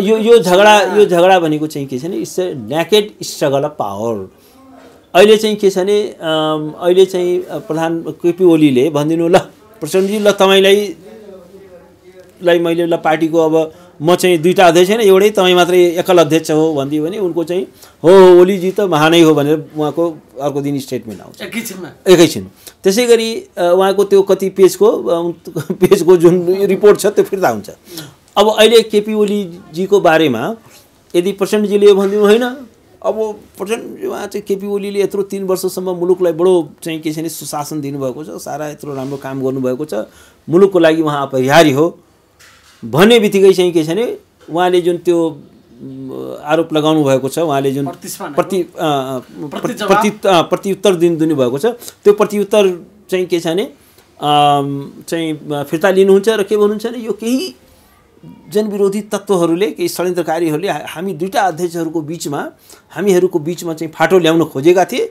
यो यो झगडा यो झगडा भनेको चाहिँ के छ भने it's a naked struggle of power अहिले चाहिँ के छ भने अहिले चाहिँ प्रधान केपी ओलीले भनिदिनु ल प्रचण्डजी ल तपाईँलाई लाई मैले ल पार्टीको अब म चाहिँ दुईवटा अध्यक्ष होइन एउटै तपाईँ मात्रै एकल अध्यक्ष हो भनिदियो भने उनको चाहिँ हो ओलीजी त महानै हो भनेर उहाँको अर्को दिन स्टेटमेन्ट आउँछ एकैछिनमा एकैछिन त्यसै गरी उहाँको त्यो कति पेजको पेजको जुन रिपोर्ट छ त्यो फिर्ता हुन्छ अब अहिले केपी ओलीजीको बारेमा यदि प्रचण्डजीले भनिदिनु होइन अब प्रचण्ड उहाँ चाहिँ केपी ओलीले यत्रो तिन वर्षसम्म मुलुकलाई बडो चाहिँ के छ भने सुशासन दिनुभएको छ सारा यत्रो राम्रो काम गर्नुभएको छ मुलुकको लागि उहाँ अपरिहारी हो भन्ने बित्तिकै चाहिँ के छ भने उहाँले जुन त्यो आरोप लगाउनु भएको छ उहाँले जुन प्रति प्रति प्रत्युत्तर दिनु दिनुभएको छ त्यो प्रत्युत्तर चाहिँ के छ भने चाहिँ फिर्ता लिनुहुन्छ र के भन्नुहुन्छ भने यो केही जनविरोधी तत्त्वहरूले केही षड्यन्त्रकारीहरूले हामी दुईवटा अध्यक्षहरूको बिचमा हामीहरूको बिचमा चाहिँ फाटो ल्याउन खोजेका थिए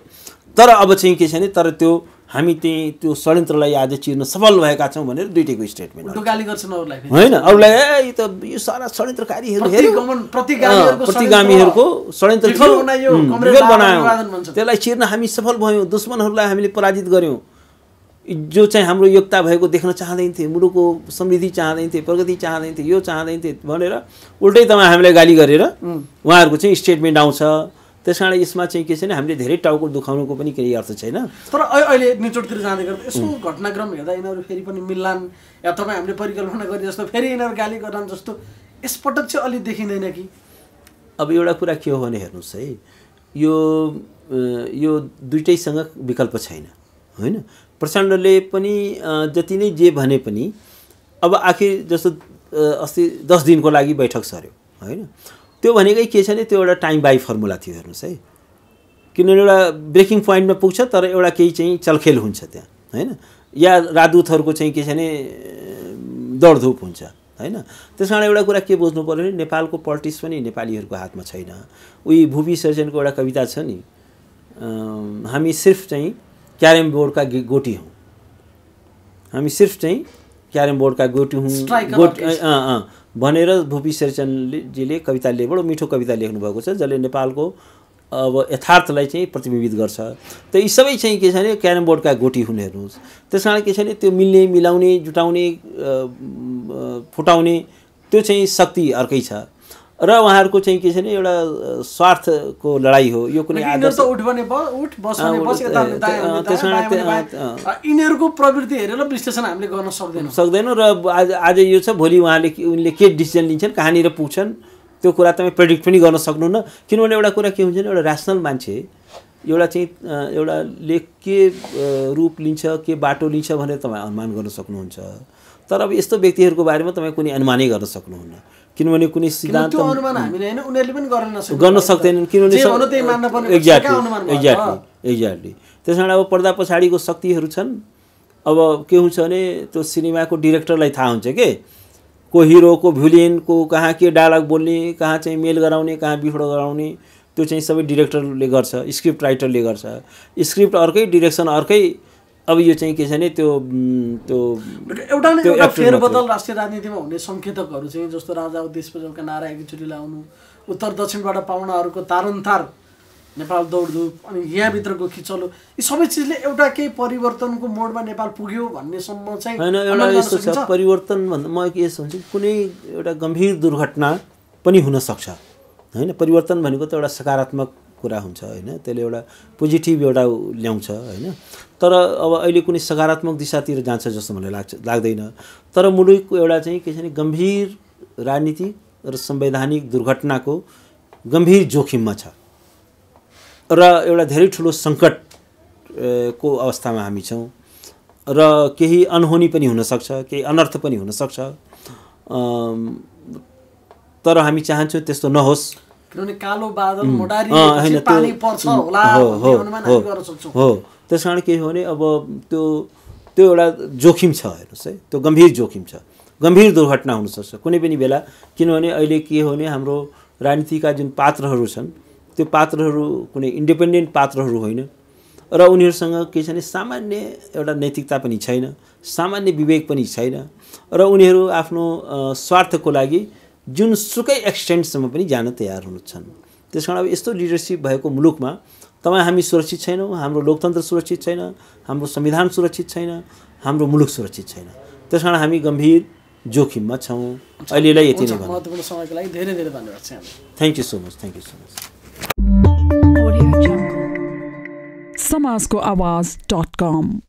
तर अब चाहिँ के छ भने तर त्यो हामी त्यहीँ त्यो षड्यन्त्रलाई आज चिर्न सफल भएका छौँ भनेर दुइटैको स्टेटमेन्ट होइन अरूलाई ए यो त यो सारा षड्यन्त्रकारीहरू प्रतिगामीहरूको षड्यन्त्र बनायौँ त्यसलाई चिर्न हामी सफल भयौँ दुश्मनहरूलाई हामीले पराजित गऱ्यौँ जो चाहिँ हाम्रो योग्यता भएको देख्न चाहँदैन थिए मुलुकको समृद्धि चाहँदैन थिए प्रगति चाहँदैन थिए यो चाहँदैन थिए भनेर उल्टै तपाईँ हामीलाई गाली गरेर उहाँहरूको चाहिँ स्टेटमेन्ट आउँछ त्यस कारण यसमा चाहिँ के छैन हामीले धेरै टाउको दुखाउनुको पनि केही अर्थ छैन तर अहिले निचोडतिर जाँदै गर्दा यसो घटनाक्रम हेर्दा यिनीहरू फेरि पनि मिल्लान् या तपाईँ हामीले परिकल्पना गरे जस्तो फेरि यिनीहरू गाली गर्लान् जस्तो यसपटक चाहिँ अलि देखिँदैन कि अब एउटा कुरा के हो भने हेर्नुहोस् है यो यो दुइटैसँग विकल्प छैन होइन प्रचण्डले पनि जति नै जे भने पनि अब आखिर जस्तो अस्ति दस दिनको लागि बैठक सर्यो होइन त्यो भनेकै के छ भने त्यो एउटा टाइम बाई फर्मुला थियो हेर्नुहोस् है किनभने एउटा ब्रेकिङ पोइन्टमा पुग्छ तर एउटा केही चाहिँ चलखेल हुन्छ त्यहाँ होइन या राजदूतहरूको चाहिँ के छ भने दौडधुप हुन्छ होइन त्यस कारण एउटा कुरा के बुझ्नु पऱ्यो भने नेपालको पोलिटिक्स पनि नेपालीहरूको हातमा छैन उही भूमि सर्जनको एउटा कविता छ नि हामी सिर्फ चाहिँ क्यारम बोर्डका गोटी हौँ हामी सिर्फ चाहिँ क्यारम बोर्डका गोटी हौँ गोट भनेर भूपी शेरचन्दजीले कविता लेख बडो मिठो कविता लेख्नुभएको छ जसले नेपालको अब यथार्थलाई चाहिँ प्रतिबिम्बित गर्छ त यी सबै चाहिँ के छ भने क्यारम बोर्डका गोटी हुन् हेर्नुहोस् त्यस कारण के छ भने त्यो मिल्ने मिलाउने जुटाउने फुटाउने त्यो चाहिँ शक्ति अर्कै छ र उहाँहरूको चाहिँ के छ भने एउटा स्वार्थको लडाइँ हो यो कुनै यिनीहरूको प्रवृत्ति हेरेर विश्लेषण हामीले गर्न सक्दैनौँ सक्दैनौँ र आज आज यो छ भोलि उहाँले उनले के डिसिजन लिन्छन् कहाँनिर पुग्छन् त्यो कुरा तपाईँ प्रेडिक्ट पनि गर्न सक्नुहुन्न किनभने एउटा कुरा के हुन्छ भने एउटा ऱ्यासनल मान्छे एउटा चाहिँ एउटा ले के रूप लिन्छ के बाटो लिन्छ भनेर तपाईँ अनुमान गर्न सक्नुहुन्छ तर अब यस्तो व्यक्तिहरूको बारेमा तपाईँ कुनै अनुमानै गर्न सक्नुहुन्न किनभने कुनै सिद्धान्त गर्न सक्दैनन् किनभने एक्ज्याक्टली एक्ज्याक्टली एक्ज्याक्टली त्यस कारण अब पर्दा पछाडिको शक्तिहरू छन् अब के हुन्छ भने त्यो सिनेमाको डिरेक्टरलाई थाहा हुन्छ के को हिरो को भ्युलिन को कहाँ के डायलग बोल्ने कहाँ चाहिँ मेल गराउने कहाँ बिफोड गराउने त्यो चाहिँ सबै डिरेक्टरले गर्छ स्क्रिप्ट राइटरले गर्छ स्क्रिप्ट अर्कै डिरेक्सन अर्कै अब यो चाहिँ के छ भने त्यो त्यो एउटा फेरबदल राष्ट्रिय राजनीतिमा हुने सङ्केतकहरू चाहिँ जस्तो राजा देशप्रजका नारा एकचोटि लाउनु उत्तर दक्षिणबाट पाहुनाहरूको तारन्तार नेपाल दौडधुप अनि यहाँभित्रको खिचलो यी सबै चिजले एउटा केही परिवर्तनको मोडमा नेपाल पुग्यो भन्नेसम्म चाहिँ होइन एउटा यस्तो छ परिवर्तन भन्दा म यस भन्छु कुनै एउटा गम्भीर दुर्घटना पनि हुनसक्छ होइन परिवर्तन भनेको त एउटा सकारात्मक कुरा हुन्छ होइन त्यसले एउटा पोजिटिभ एउटा ल्याउँछ होइन तर अब अहिले कुनै सकारात्मक दिशातिर जान्छ जस्तो मलाई लाग्छ लाग्दैन तर मुलुकको एउटा चाहिँ के छ भने गम्भीर राजनीतिक र संवैधानिक दुर्घटनाको गम्भीर जोखिममा छ र एउटा धेरै ठुलो सङ्कट को अवस्थामा हामी छौँ र केही अनहोनी पनि हुनसक्छ केही अनर्थ पनि हुनसक्छ तर हामी चाहन्छौँ त्यस्तो नहोस् किनभने कालो बादल मोडारी पानी पर्छ होला हो त्यस कारण के हो भने अब त्यो त्यो एउटा जोखिम छ हेर्नुहोस् है त्यो गम्भीर जोखिम छ गम्भीर दुर्घटना हुनसक्छ कुनै पनि बेला किनभने अहिले के हो भने हाम्रो राजनीतिका जुन पात्रहरू छन् त्यो पात्रहरू कुनै इन्डिपेन्डेन्ट पात्रहरू होइन र उनीहरूसँग के छ भने सामान्य एउटा नैतिकता पनि छैन सामान्य विवेक पनि छैन र उनीहरू आफ्नो स्वार्थको लागि जुनसुकै एक्सटेन्टसम्म पनि जान तयार हुनु छन् त्यस कारण अब यस्तो लिडरसिप भएको मुलुकमा तपाईँ हामी सुरक्षित छैनौँ हाम्रो लोकतन्त्र सुरक्षित छैन हाम्रो संविधान सुरक्षित छैन हाम्रो मुलुक सुरक्षित छैन त्यस कारण हामी गम्भीर जोखिममा छौँ अहिलेलाई यति नै महत्त्वपूर्ण समयको धन्यवाद thank you so much thank you so much